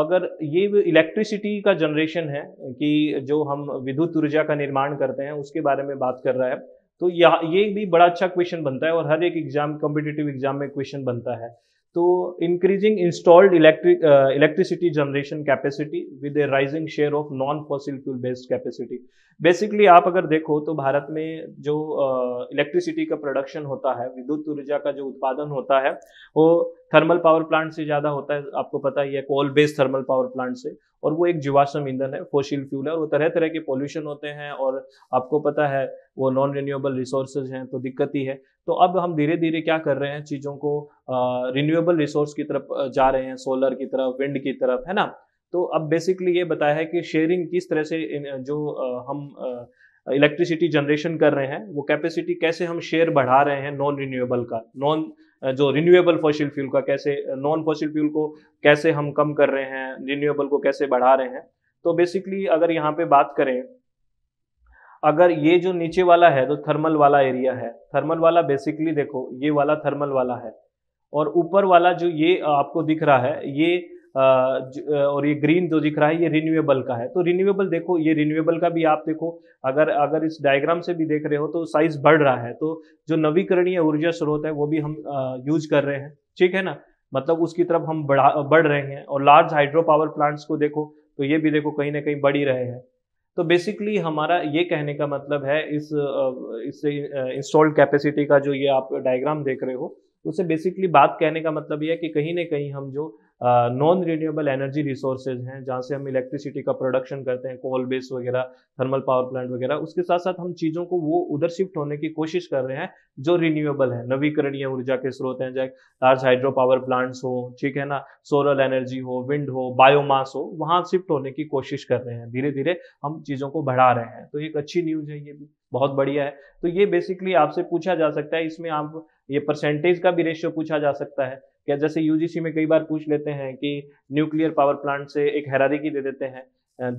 अगर ये इलेक्ट्रिसिटी का जनरेशन है कि जो हम विद्युत ऊर्जा का निर्माण करते हैं उसके बारे में बात कर रहा है तो यह ये भी बड़ा अच्छा क्वेश्चन बनता है और हर एक एग्जाम कॉम्पिटेटिव एग्जाम में क्वेश्चन बनता है तो increasing installed electric electricity generation capacity with a rising share of non fossil fuel based capacity basically आप अगर देखो तो भारत में जो इलेक्ट्रिसिटी uh, का प्रोडक्शन होता है विद्युत ऊर्जा का जो उत्पादन होता है वो थर्मल पावर प्लांट से ज़्यादा होता है आपको पता ही है coal based thermal power plant से और वो एक जीवाश्म ईंधन है फोशिल फ्यूल है और वो तरह तरह के पॉल्यूशन होते हैं और आपको पता है वो नॉन रिन्यूएबल रिसोर्सेज हैं तो दिक्कत ही है तो अब हम धीरे धीरे क्या कर रहे हैं चीज़ों को रिन्यूएबल रिसोर्स की तरफ जा रहे हैं सोलर की तरफ विंड की तरफ है ना तो अब बेसिकली ये बताया है कि शेयरिंग किस तरह से जो हम इलेक्ट्रिसिटी जनरेशन कर रहे हैं वो कैपेसिटी कैसे हम शेयर बढ़ा रहे हैं नॉन रिन्यूएबल का नॉन जो रिन्यूएबल फॉसिल फ्यूल का कैसे नॉन फॉसिल फ्यूल को कैसे हम कम कर रहे हैं रिन्यूएबल को कैसे बढ़ा रहे हैं तो बेसिकली अगर यहाँ पे बात करें अगर ये जो नीचे वाला है तो थर्मल वाला एरिया है थर्मल वाला बेसिकली देखो ये वाला थर्मल वाला है और ऊपर वाला जो ये आपको दिख रहा है ये और ये ग्रीन जो दिख रहा है ये रिन्यूएबल का है तो रिन्यूएबल देखो ये रिन्यूएबल का भी आप देखो अगर अगर इस डायग्राम से भी देख रहे हो तो साइज बढ़ रहा है तो जो नवीकरणीय ऊर्जा स्रोत है वो भी हम यूज कर रहे हैं ठीक है ना मतलब उसकी तरफ हम बढ़ा बढ़ रहे हैं और लार्ज हाइड्रो पावर प्लांट्स को देखो तो ये भी देखो कहीं ना कहीं बढ़ ही रहे हैं तो बेसिकली हमारा ये कहने का मतलब है इस इससे इंस्टॉल्ड कैपेसिटी का जो ये आप डायग्राम देख रहे हो उससे बेसिकली बात कहने का मतलब ये है कि कहीं ना कहीं हम जो नॉन रिन्यूएबल एनर्जी रिसोर्सेज हैं जहाँ से हम इलेक्ट्रिसिटी का प्रोडक्शन करते हैं कोल बेस वगैरह थर्मल पावर प्लांट वगैरह उसके साथ साथ हम चीज़ों को वो उधर शिफ्ट होने की कोशिश कर रहे हैं जो रिन्यूएबल है नवीकरणीय ऊर्जा के स्रोत हैं जैसे लार्ज हाइड्रो पावर प्लांट्स हो ठीक है ना सोलर एनर्जी हो विंड हो बायोमास हो वहाँ शिफ्ट होने की कोशिश कर रहे हैं धीरे धीरे हम चीज़ों को बढ़ा रहे हैं तो एक अच्छी न्यूज़ है ये भी बहुत बढ़िया है तो ये बेसिकली आपसे पूछा जा सकता है इसमें आप ये परसेंटेज का भी रेशियो पूछा जा सकता है क्या जैसे यूजीसी में कई बार पूछ लेते हैं कि न्यूक्लियर पावर प्लांट से एक हैरारी की दे देते हैं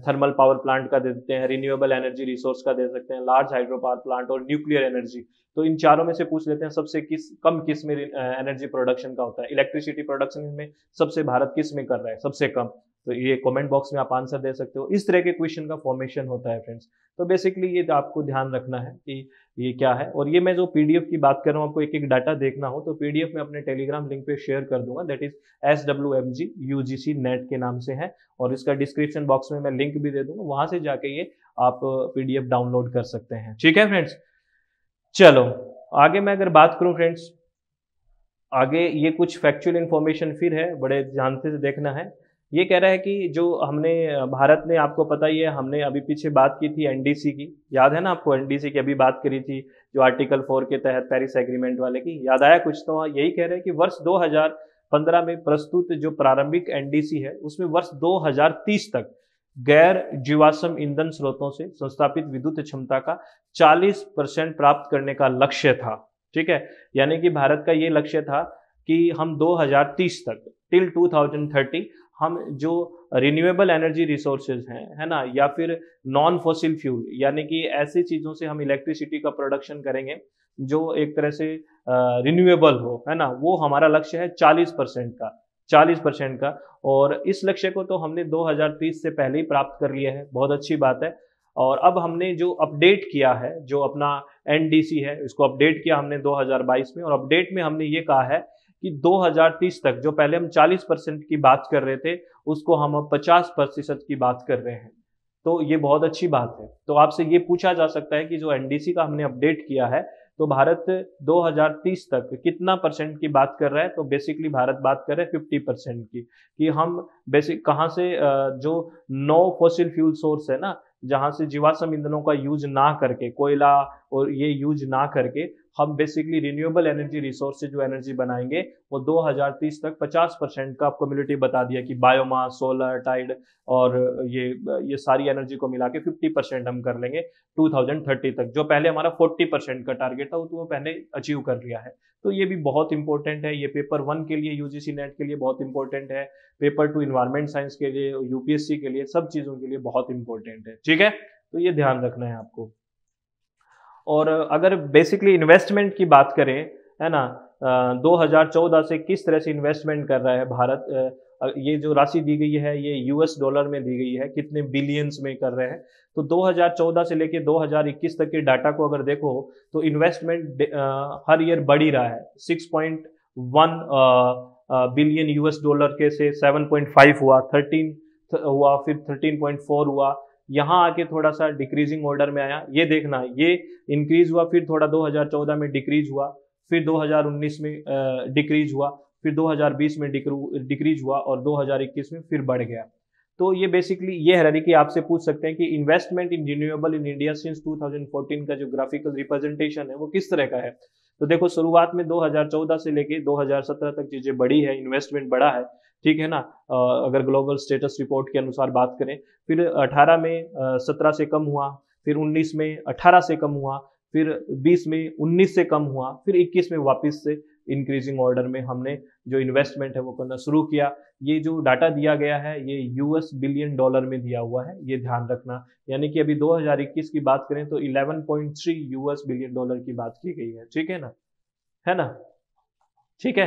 थर्मल पावर प्लांट का दे देते हैं रिन्यूएबल एनर्जी रिसोर्स का दे सकते हैं लार्ज हाइड्रो पावर प्लांट और न्यूक्लियर एनर्जी तो इन चारों में से पूछ लेते हैं सबसे किस कम किस में एनर्जी प्रोडक्शन का होता है इलेक्ट्रिसिटी प्रोडक्शन में सबसे भारत किस में कर रहा है सबसे कम तो ये कमेंट बॉक्स में आप आंसर दे सकते हो इस तरह के क्वेश्चन का फॉर्मेशन होता है फ्रेंड्स तो बेसिकली ये आपको ध्यान रखना है कि ये क्या है और ये मैं जो पीडीएफ की बात कर रहा हूँ आपको एक एक डाटा देखना हो तो पीडीएफ में अपने टेलीग्राम लिंक पे शेयर कर दूंगा that is S W M G U G C net के नाम से है और इसका डिस्क्रिप्शन बॉक्स में मैं लिंक भी दे दूंगा वहां से जाके ये आप पीडीएफ डाउनलोड कर सकते हैं ठीक है फ्रेंड्स चलो आगे मैं अगर बात करूं फ्रेंड्स आगे ये कुछ फैक्चुअल इन्फॉर्मेशन फिर है बड़े ध्यान से देखना है ये कह रहा है कि जो हमने भारत ने आपको पता ही है हमने अभी पीछे बात की थी एनडीसी की याद है ना आपको एनडीसी की अभी बात करी थी जो आर्टिकल फोर के तहत पेरिस एग्रीमेंट वाले की याद आया कुछ तो यही कह रहे हैं कि वर्ष 2015 में प्रस्तुत जो प्रारंभिक एनडीसी है उसमें वर्ष 2030 तक गैर जीवाश्म ईंधन स्रोतों से संस्थापित विद्युत क्षमता का 40 परसेंट प्राप्त करने का लक्ष्य था ठीक है यानी कि भारत का ये लक्ष्य था कि हम 2030 तक टिल 2030 हम जो रिन्यूएबल एनर्जी रिसोर्सेज हैं है ना या फिर नॉन फॉसिल फ्यूल यानी कि ऐसी चीज़ों से हम इलेक्ट्रिसिटी का प्रोडक्शन करेंगे जो एक तरह से रिन्यूएबल हो है ना वो हमारा लक्ष्य है 40 परसेंट का 40 परसेंट का और इस लक्ष्य को तो हमने 2030 से पहले ही प्राप्त कर लिया है बहुत अच्छी बात है और अब हमने जो अपडेट किया है जो अपना एनडीसी है इसको अपडेट किया हमने 2022 में और अपडेट में हमने ये कहा है कि 2030 तक जो पहले हम 40 परसेंट की बात कर रहे थे उसको हम अब 50 प्रतिशत की बात कर रहे हैं तो ये बहुत अच्छी बात है तो आपसे ये पूछा जा सकता है कि जो एनडीसी का हमने अपडेट किया है तो भारत 2030 तक कितना परसेंट की बात कर रहा है तो बेसिकली भारत बात कर रहे फिफ्टी 50 परसेंट की कि हम बेसिक कहाँ से जो नो फॉसिल फ्यूल सोर्स है ना जहाँ से जीवाश्म ईंधनों का यूज ना करके कोयला और ये यूज ना करके हम बेसिकली रिन्यूएबल एनर्जी रिसोर्स से जो एनर्जी बनाएंगे वो 2030 तक 50 परसेंट का आपको कम्युनिटी बता दिया कि बायोमास सोलर टाइड और ये ये सारी एनर्जी को मिला के फिफ्टी परसेंट हम कर लेंगे 2030 तक जो पहले हमारा 40 परसेंट का टारगेट था वो तो वो पहले अचीव कर लिया है तो ये भी बहुत इंपॉर्टेंट है ये पेपर वन के लिए यूजीसी नेट के लिए बहुत इंपॉर्टेंट है पेपर टू इन्वायरमेंट साइंस के लिए यूपीएससी के लिए सब चीज़ों के लिए बहुत इंपॉर्टेंट है ठीक है तो ये ध्यान रखना है आपको और अगर बेसिकली इन्वेस्टमेंट की बात करें है ना दो हज़ार चौदह से किस तरह से इन्वेस्टमेंट कर रहा है भारत ये जो राशि दी गई है ये यूएस डॉलर में दी गई है कितने बिलियंस में कर रहे हैं तो 2014 से लेके 2021 तक के डाटा को अगर देखो तो इन्वेस्टमेंट हर ईयर बढ़ ही रहा है 6.1 बिलियन यूएस डॉलर के से 7.5 हुआ 13 हुआ फिर 13.4 हुआ यहाँ आके थोड़ा सा डिक्रीजिंग ऑर्डर में आया ये देखना ये इंक्रीज हुआ फिर थोड़ा 2014 में डिक्रीज हुआ फिर 2019 में डिक्रीज हुआ फिर 2020 में डिक्रीज हुआ और 2021 में फिर बढ़ गया तो ये बेसिकली ये है कि आपसे पूछ सकते हैं कि investment in renewable in India since 2014 का जो ग्राफिकल रिप्रेजेंटेशन है वो किस तरह का है तो देखो शुरुआत में 2014 से लेके 2017 तक चीजें बढ़ी है इन्वेस्टमेंट बढ़ा है ठीक है ना अगर ग्लोबल स्टेटस रिपोर्ट के अनुसार बात करें फिर 18 में 17 से कम हुआ फिर 19 में 18 से कम हुआ फिर 20 में 19 से कम हुआ फिर 21 में वापस से इंक्रीजिंग ऑर्डर में हमने जो इन्वेस्टमेंट है वो करना शुरू किया ये जो डाटा दिया गया है ये यूएस बिलियन डॉलर में दिया हुआ है ये ध्यान रखना यानी कि अभी 2021 की बात करें तो 11.3 यूएस बिलियन डॉलर की बात की गई है ठीक है ना है ना ठीक है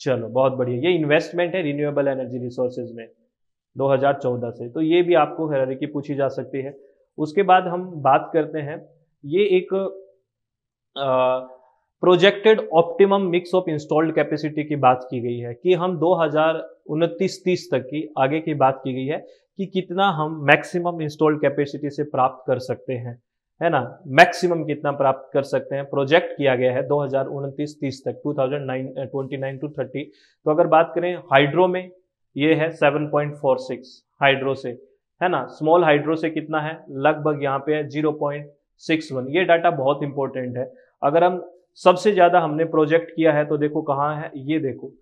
चलो बहुत बढ़िया ये इन्वेस्टमेंट है रिन्यूएबल एनर्जी रिसोर्सेज में 2014 से तो ये भी आपको हरारी की पूछी जा सकती है उसके बाद हम बात करते हैं ये एक projected optimum mix of installed capacity की बात की गई है कि हम दो हजार तीस तक की आगे की बात की गई है कि कितना हम मैक्सिमम इंस्टॉल्ड कैपेसिटी से प्राप्त कर सकते हैं है ना मैक्सिमम कितना प्राप्त कर सकते हैं प्रोजेक्ट किया गया है दो हजार उनतीस तीस तक two thousand nine twenty to thirty तो अगर बात करें हाइड्रो में ये है seven point four six hydro से है ना स्मॉल हाइड्रो से कितना है लगभग यहाँ पे है जीरो पॉइंट सिक्स वन ये डाटा बहुत इंपॉर्टेंट है अगर हम सबसे ज़्यादा हमने प्रोजेक्ट किया है तो देखो कहाँ है ये देखो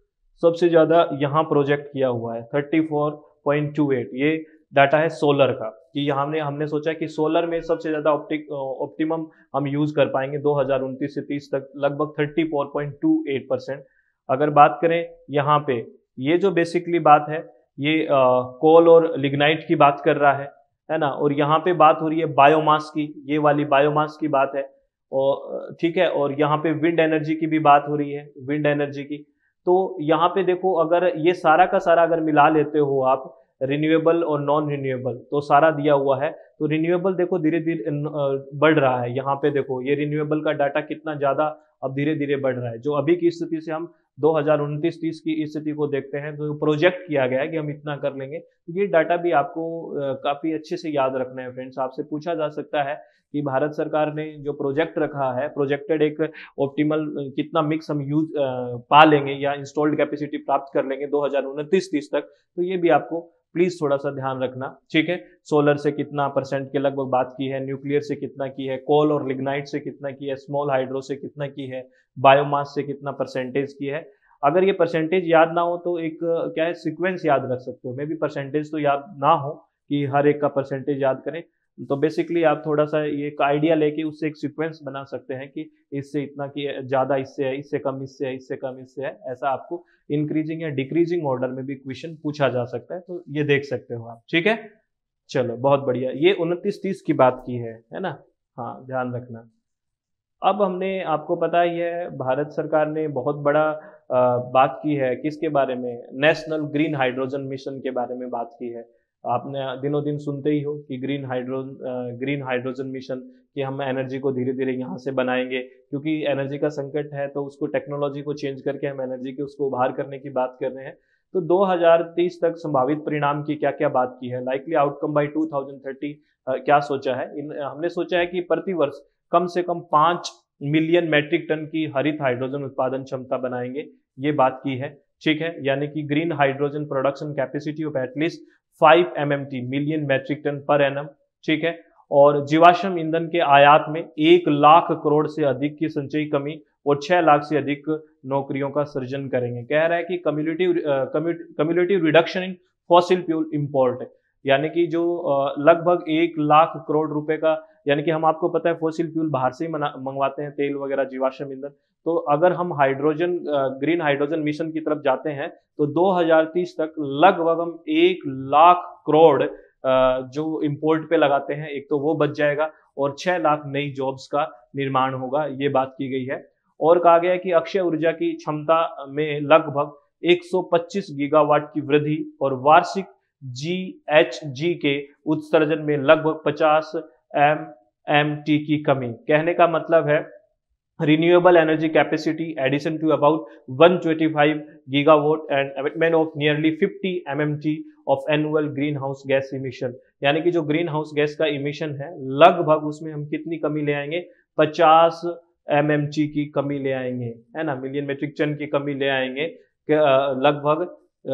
सबसे ज़्यादा यहाँ प्रोजेक्ट किया हुआ है thirty four point two eight ये डाटा है सोलर का कि हमने हमने सोचा कि सोलर में सबसे ज़्यादा ऑप्टिक ऑप्टिमम हम यूज़ कर पाएंगे दो से तीस तक लगभग thirty four point two eight percent अगर बात करें यहाँ पे ये जो बेसिकली बात है ये कोल और लिग्नाइट की बात कर रहा है है ना और यहाँ पे बात हो रही है बायोमास की ये वाली बायोमास की बात है और ठीक है और यहाँ पे विंड एनर्जी की भी बात हो रही है विंड एनर्जी की तो यहाँ पे देखो अगर ये सारा का सारा अगर मिला लेते हो आप रिन्यूएबल और नॉन रिन्यूएबल तो सारा दिया हुआ है तो रिन्यूएबल देखो धीरे धीरे बढ़ रहा है यहाँ पे देखो ये रिन्यूएबल का डाटा कितना ज़्यादा अब धीरे धीरे बढ़ रहा है जो अभी की स्थिति से हम दो हजार तीस की स्थिति को देखते हैं तो प्रोजेक्ट किया गया है कि हम इतना कर लेंगे तो ये डाटा भी आपको काफ़ी अच्छे से याद रखना है फ्रेंड्स आपसे पूछा जा सकता है कि भारत सरकार ने जो प्रोजेक्ट रखा है प्रोजेक्टेड एक ऑप्टिमल कितना मिक्स हम यूज पा लेंगे या इंस्टॉल्ड कैपेसिटी प्राप्त कर लेंगे दो हजार तक तो ये भी आपको प्लीज थोड़ा सा ध्यान रखना ठीक है सोलर से कितना परसेंट के लगभग बात की है न्यूक्लियर से कितना की है कोल और लिग्नाइट से कितना की है स्मॉल हाइड्रो से कितना की है बायोमास से कितना परसेंटेज की है अगर ये परसेंटेज याद ना हो तो एक क्या है सिक्वेंस याद रख सकते हो मे बी परसेंटेज तो याद ना हो कि हर एक का परसेंटेज याद करें तो बेसिकली आप थोड़ा सा ये एक आइडिया लेके उससे एक सीक्वेंस बना सकते हैं कि इससे इतना कि ज़्यादा इससे है इससे कम इससे है इससे कम इससे है ऐसा आपको इंक्रीजिंग या डिक्रीजिंग ऑर्डर में भी क्वेश्चन पूछा जा सकता है तो ये देख सकते हो आप ठीक है चलो बहुत बढ़िया ये उनतीस तीस की बात की है है ना हाँ ध्यान रखना अब हमने आपको पता ही है भारत सरकार ने बहुत बड़ा आ, बात की है किसके बारे में नेशनल ग्रीन हाइड्रोजन मिशन के बारे में बात की है आपने दिनों दिन सुनते ही हो कि green hydro green hydrogen mission कि हम एनर्जी को धीरे धीरे यहाँ से बनाएंगे क्योंकि एनर्जी का संकट है तो उसको टेक्नोलॉजी को चेंज करके हम एनर्जी के उसको उभार करने की बात कर रहे हैं तो 2030 तक संभावित परिणाम की क्या क्या बात की है लाइकली आउटकम बाई टू क्या सोचा है इन हमने सोचा है कि प्रति वर्ष कम से कम पांच मिलियन मैट्रिक टन की हरित हाइड्रोजन उत्पादन क्षमता बनाएंगे ये बात की है ठीक है यानी कि green hydrogen production capacity of at least five M M T million metric ton per M ठीक है और जीवाश्म ईंधन के आयात में एक लाख करोड़ से अधिक की संचयी कमी और छह लाख से अधिक नौकरियों का सृजन करेंगे कह रहा है कि community community reduction in fossil fuel import यानी कि जो लगभग एक लाख करोड़ रुपए का यानी कि हम आपको पता है फॉसिल फ्यूल बाहर से ही मंगवाते हैं तेल वगैरह जीवाश्म ईंधन तो अगर हम हाइड्रोजन ग्रीन हाइड्रोजन मिशन की तरफ जाते हैं तो 2030 तक लगभग हम एक लाख करोड़ जो इम्पोर्ट पे लगाते हैं एक तो वो बच जाएगा और छह लाख नई जॉब्स का निर्माण होगा ये बात की गई है और कहा गया है कि अक्षय ऊर्जा की क्षमता में लगभग 125 गीगावाट की वृद्धि और वार्षिक जी एच जी के उत्सर्जन में लगभग 50 एम एम टी की कमी कहने का मतलब है renewable energy capacity addition to about 125 gigawatt and abatement of nearly 50 mmg of annual greenhouse gas emission यानी कि जो ग्रीन हाउस गैस का इमिशन है लगभग उसमें हम कितनी कमी ले आएंगे 50 एम mm की कमी ले आएंगे है ना मिलियन मेट्रिक टन की कमी ले आएंगे लगभग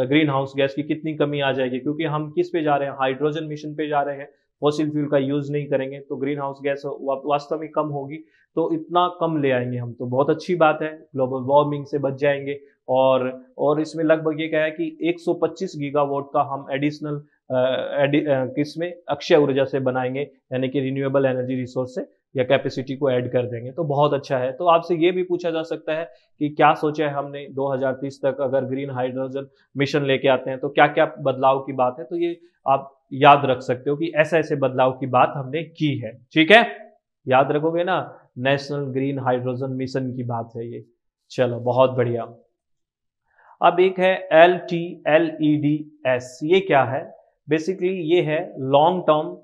ग्रीन हाउस गैस की कितनी कमी आ जाएगी क्योंकि हम किस पे जा रहे हैं हाइड्रोजन मिशन पे जा रहे हैं फॉसिल फ्यूल का यूज़ नहीं करेंगे तो ग्रीन हाउस गैस वास्तव में कम होगी तो इतना कम ले आएंगे हम तो बहुत अच्छी बात है ग्लोबल वार्मिंग से बच जाएंगे और और इसमें लगभग ये कहा है कि 125 गीगावाट का हम एडिशनल किसमें अक्षय ऊर्जा से बनाएंगे यानी कि रिन्यूएबल एनर्जी रिसोर्स से या कैपेसिटी को ऐड कर देंगे तो बहुत अच्छा है तो आपसे ये भी पूछा जा सकता है कि क्या सोचा है हमने 2030 तक अगर ग्रीन हाइड्रोजन मिशन लेके आते हैं तो क्या क्या बदलाव की बात है तो ये आप याद रख सकते हो कि ऐसे ऐसे बदलाव की बात हमने की है ठीक है याद रखोगे ना नेशनल ग्रीन हाइड्रोजन मिशन की बात है ये चलो बहुत बढ़िया अब एक है L T L E D S ये क्या है बेसिकली ये है long term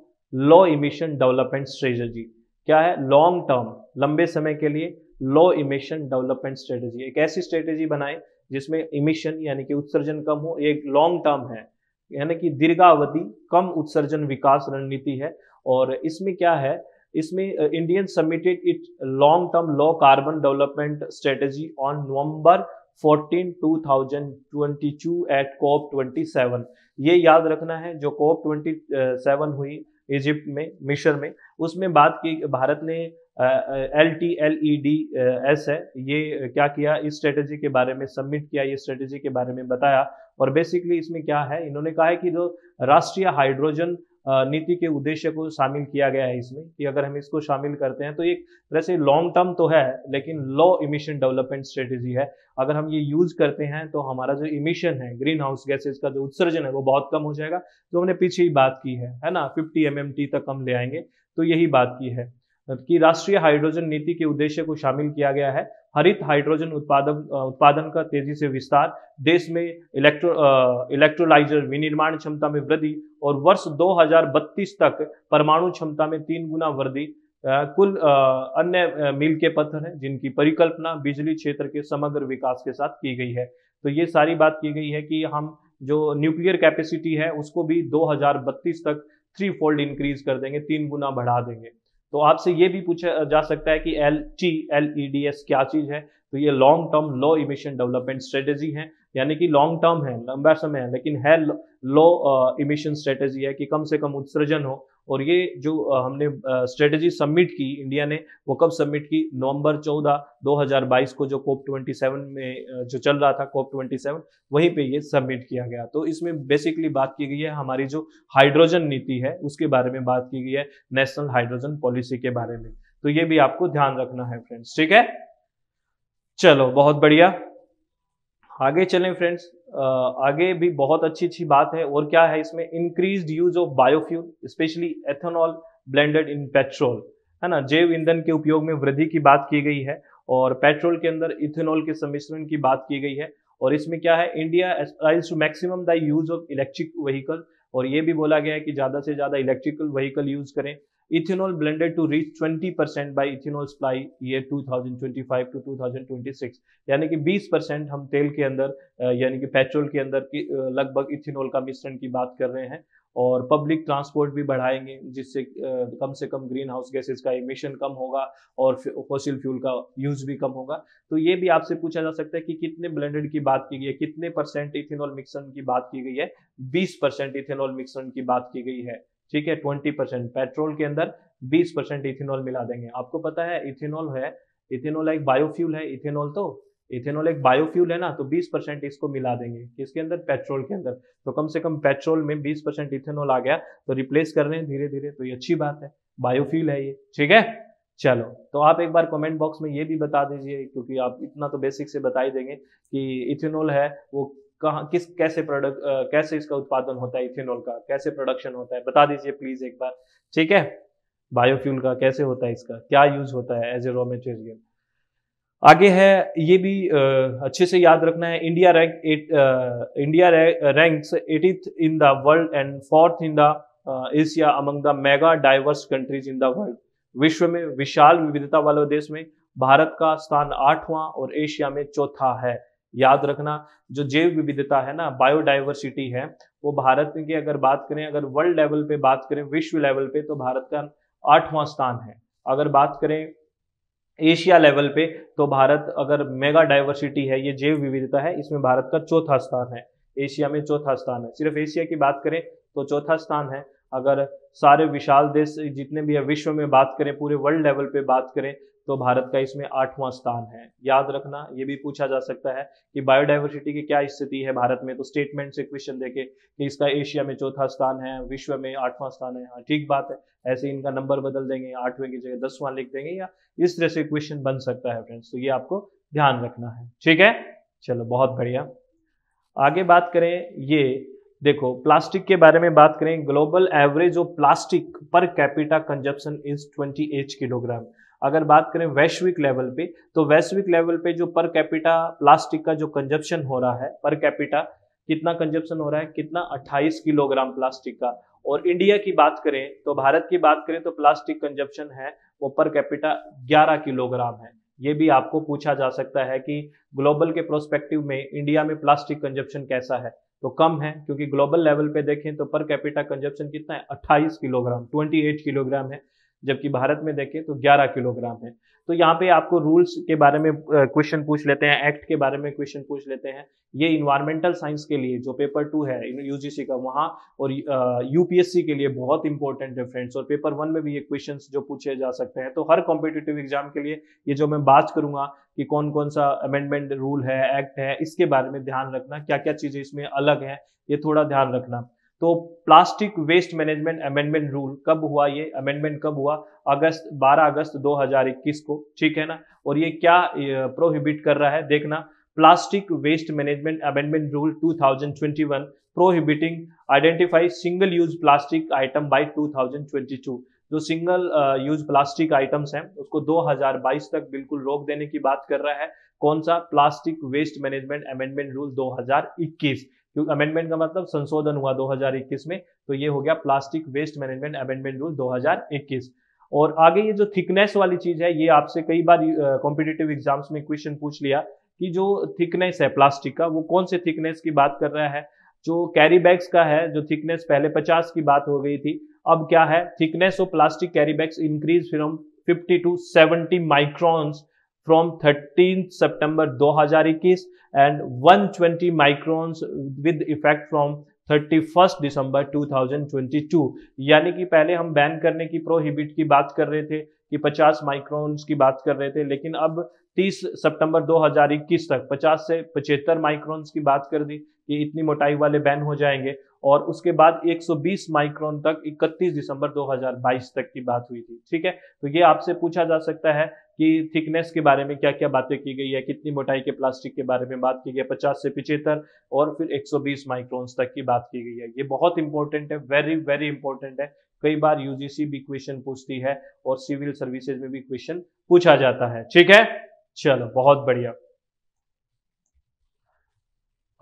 low emission development strategy क्या है लॉन्ग टर्म लंबे समय के लिए लो इमिशन डेवलपमेंट स्ट्रेटजी एक ऐसी स्ट्रेटजी बनाए जिसमें इमिशन यानी कि उत्सर्जन कम हो एक लॉन्ग टर्म है यानी कि दीर्घावधि कम उत्सर्जन विकास रणनीति है और इसमें क्या है इसमें Indian submitted it long term low carbon development strategy on November 14 2022 at COP 27 ये याद रखना है जो कोप 27 हुई इजिप्ट में मिस्र में उसमें बात की भारत ने L T L E D S है ये क्या किया इस स्ट्रेटेजी के बारे में सबमिट किया ये स्ट्रेटेजी के बारे में बताया और बेसिकली इसमें क्या है इन्होंने कहा है कि जो राष्ट्रीय हाइड्रोजन नीति के उद्देश्य को शामिल किया गया है इसमें कि अगर हम इसको शामिल करते हैं तो एक तरह से लॉन्ग टर्म तो है लेकिन लो इमिशन डेवलपमेंट स्ट्रेटेजी है अगर हम ये यूज करते हैं तो हमारा जो इमिशन है ग्रीन हाउस गैसेज का जो उत्सर्जन है वो बहुत कम हो जाएगा जो हमने पीछे ही बात की है है ना फिफ्टी एम तक हम ले आएंगे तो यही बात की है की राष्ट्रीय हाइड्रोजन नीति के उद्देश्य को शामिल किया गया है हरित हाइड्रोजन उत्पादन उत्पादन का तेजी से विस्तार देश में इलेक्ट्रो इलेक्ट्रोलाइजर विनिर्माण क्षमता में वृद्धि और वर्ष 2032 तक परमाणु क्षमता में तीन गुना वृद्धि कुल अन्य मील के पत्थर हैं जिनकी परिकल्पना बिजली क्षेत्र के समग्र विकास के साथ की गई है तो ये सारी बात की गई है कि हम जो न्यूक्लियर कैपेसिटी है उसको भी 2032 तक थ्री फोल्ड इंक्रीज कर देंगे तीन गुना बढ़ा देंगे तो आपसे ये भी पूछा जा सकता है कि L T L E D S क्या चीज़ है तो ये long term low emission development strategy है यानी कि लॉन्ग टर्म है लंबा समय है लेकिन है लो इमिशन स्ट्रेटेजी है कि कम से कम उत्सर्जन हो और ये जो हमने स्ट्रेटेजी सबमिट की इंडिया ने वो कब सबमिट की नवंबर 14 2022 को जो कोप 27 में जो चल रहा था कोप 27 वहीं पे ये सबमिट किया गया तो इसमें बेसिकली बात की गई है हमारी जो हाइड्रोजन नीति है उसके बारे में बात की गई है नेशनल हाइड्रोजन पॉलिसी के बारे में तो ये भी आपको ध्यान रखना है फ्रेंड्स ठीक है चलो बहुत बढ़िया आगे चलें फ्रेंड्स आगे भी बहुत अच्छी अच्छी बात है और क्या है इसमें increase use of biofuel specially ethanol blended in petrol है ना जैव ईंधन के उपयोग में वृद्धि की बात की गई है और पेट्रोल के अंदर इथेनॉल के सम्मिश्रण की बात की गई है और इसमें क्या है India aspires to maximum the use of electric vehicle और ये भी बोला गया है कि ज़्यादा से ज़्यादा इलेक्ट्रिकल व्हीकल यूज़ करें ethanol blended to reach 20% by ethanol supply year 2025 to 2026 यानी कि 20% हम तेल के अंदर यानी कि पेट्रोल के अंदर की लगभग इथेनॉल का मिश्रण की बात कर रहे हैं और पब्लिक ट्रांसपोर्ट भी बढ़ाएंगे जिससे कम से कम ग्रीन हाउस गैसेज का इमिशन कम होगा और फॉसिल फ्यूल का यूज भी कम होगा तो ये भी आपसे पूछा जा सकता है कि कितने ब्लेंडेड की बात की गई है कितने परसेंट इथेनॉल मिक्सन की बात की गई है 20 परसेंट इथेनॉल मिक्सन की बात की गई है ठीक है ट्वेंटी परसेंट पेट्रोल के अंदर बीस परसेंट इथेनॉल मिला देंगे आपको पता है इथेनॉल है इथेनॉल एक बायोफ्यूल है इथेनॉल तो इथेनॉल एक बायोफ्यूल है ना तो 20 परसेंट इसको मिला देंगे किसके अंदर पेट्रोल के अंदर तो कम से कम पेट्रोल में 20 परसेंट इथेनॉल आ गया तो रिप्लेस कर रहे हैं धीरे धीरे तो ये अच्छी बात है बायोफ्यूल है ये ठीक है चलो तो आप एक बार कमेंट बॉक्स में ये भी बता दीजिए क्योंकि आप इतना तो बेसिक से बता ही देंगे कि इथेनॉल है वो कहा किस कैसे प्रोडक्ट कैसे इसका उत्पादन होता है इथेनॉल का कैसे प्रोडक्शन होता है बता दीजिए प्लीज एक बार ठीक है बायोफ्यूल का कैसे होता है इसका क्या यूज होता है एज ए रॉ मेटेरियल आगे है ये भी अच्छे से याद रखना है India rank eight India rank eighth in the world and fourth in the Asia among the mega diverse countries in the world विश्व में विशाल विविधता वाले देश में भारत का स्थान आठवां और एशिया में चौथा है याद रखना जो जैव विविधता है ना बायोडाइवर्सिटी है वो भारत की अगर बात करें अगर वर्ल्ड लेवल पे बात करें विश्व लेवल पे तो भारत का आठवां स्थान है अगर बात करें एशिया लेवल पे तो भारत अगर मेगा डाइवर्सिटी है ये जैव विविधता है इसमें भारत का चौथा स्थान है एशिया में चौथा स्थान है सिर्फ एशिया की बात करें तो चौथा स्थान है अगर सारे विशाल देश जितने भी है विश्व में बात करें पूरे वर्ल्ड लेवल पे बात करें तो भारत का इसमें आठवां स्थान है याद रखना ये भी पूछा जा सकता है कि बायोडाइवर्सिटी की क्या स्थिति है भारत में तो स्टेटमेंट से क्वेश्चन देके कि इसका एशिया में चौथा स्थान है विश्व में आठवां स्थान है हाँ ठीक बात है ऐसे इनका नंबर बदल देंगे आठवें की जगह दसवां लिख देंगे या इस तरह से क्वेश्चन बन सकता है फ्रेंड्स तो ये आपको ध्यान रखना है ठीक है चलो बहुत बढ़िया आगे बात करें ये देखो प्लास्टिक के बारे में बात करें global average of plastic per capita consumption is 28 kilogram अगर बात करें वैश्विक लेवल पे तो वैश्विक लेवल पे जो पर कैपिटा प्लास्टिक का जो कंजप्शन हो रहा है पर कैपिटा कितना कंजप्शन हो रहा है कितना 28 किलोग्राम प्लास्टिक का और इंडिया की बात करें तो भारत की बात करें तो प्लास्टिक कंजप्शन है वो पर कैपिटा 11 किलोग्राम है ये भी आपको पूछा जा सकता है कि ग्लोबल के प्रोस्पेक्टिव में इंडिया में प्लास्टिक कंजप्शन कैसा है तो कम है क्योंकि ग्लोबल लेवल पे देखें तो पर कैपिटा कंजप्शन कितना है 28 किलोग्राम 28 किलोग्राम है जबकि भारत में देखें तो 11 किलोग्राम है तो यहाँ पे आपको रूल्स के बारे में क्वेश्चन पूछ लेते हैं एक्ट के बारे में क्वेश्चन पूछ लेते हैं ये इन्वायरमेंटल साइंस के लिए जो पेपर टू है यूजीसी का वहाँ और यूपीएससी के लिए बहुत इंपॉर्टेंट है फ्रेंड्स और पेपर वन में भी ये क्वेश्चन जो पूछे जा सकते हैं तो हर कॉम्पिटेटिव एग्जाम के लिए ये जो मैं बात करूंगा कि कौन कौन सा अमेंडमेंट रूल है एक्ट है इसके बारे में ध्यान रखना क्या क्या चीजें इसमें अलग है ये थोड़ा ध्यान रखना तो plastic waste management amendment rule कब हुआ ये अमेंडमेंट कब हुआ अगस्त 12 अगस्त 2021 को ठीक है ना और ये क्या प्रोहिबिट कर रहा है देखना plastic waste management amendment rule 2021 prohibiting identify single use plastic item by 2022 जो सिंगल यूज प्लास्टिक आइटम्स हैं उसको 2022 तक बिल्कुल रोक देने की बात कर रहा है कौन सा plastic waste management amendment rule 2021 क्योंकि अमेंडमेंट का मतलब संशोधन हुआ 2021 में तो ये हो गया plastic waste management amendment rule 2021 और आगे ये जो थिकनेस वाली चीज है ये आपसे कई बार कॉम्पिटेटिव एग्जाम्स में क्वेश्चन पूछ लिया कि जो थिकनेस है प्लास्टिक का वो कौन से थिकनेस की बात कर रहा है जो कैरी बैग्स का है जो थिकनेस पहले 50 की बात हो गई थी अब क्या है thickness of plastic carry bags increase from 50 to 70 microns हजार इक्कीस and 2021 twenty 120 with effect from thirty first December 2022 यानी कि पहले हम बैन करने की प्रोहिबिट की बात कर रहे थे कि 50 माइक्रोन्स की बात कर रहे थे लेकिन अब 30 सितंबर 2021 तक 50 से पचहत्तर माइक्रोन्स की बात कर दी कि इतनी मोटाई वाले बैन हो जाएंगे और उसके बाद 120 माइक्रोन तक 31 दिसंबर 2022 तक की बात हुई थी ठीक है तो ये आपसे पूछा जा सकता है कि थिकनेस के बारे में क्या क्या बातें की गई है कितनी मोटाई के प्लास्टिक के बारे में बात की गई है पचास से पिछहत्तर और फिर 120 माइक्रोन्स तक की बात की गई है ये बहुत इंपॉर्टेंट है वेरी वेरी इंपॉर्टेंट है कई बार यूजीसी भी क्वेश्चन पूछती है और सिविल सर्विसेज में भी क्वेश्चन पूछा जाता है ठीक है चलो बहुत बढ़िया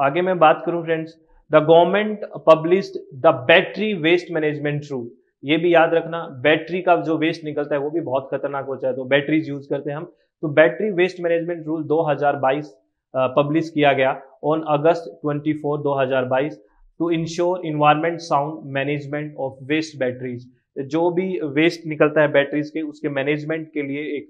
आगे मैं बात करूं friends the government publish the battery waste management rule ये भी याद रखना बैटरी का जो वेस्ट निकलता है वो भी बहुत खतरनाक होता है तो बैटरीज यूज करते हैं हम तो battery waste management rule 2022 publish किया गया on August 24 2022 to ensure environment sound management of waste batteries जो भी वेस्ट निकलता है बैटरीज के उसके मैनेजमेंट के लिए एक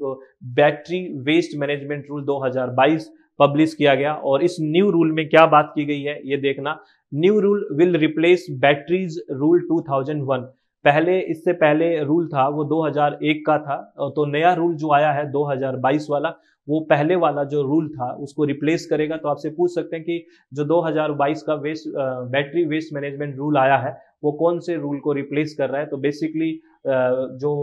battery waste management rule 2022 publish किया गया और इस न्यू रूल में क्या बात की गई है ये देखना new rule will replace batteries rule 2001 पहले इससे पहले रूल था वो 2001 का था तो नया रूल जो आया है 2022 वाला वो पहले वाला जो रूल था उसको रिप्लेस करेगा तो आपसे पूछ सकते हैं कि जो 2022 का waste battery waste management rule आया है वो कौन से रूल को रिप्लेस कर रहा है तो बेसिकली जो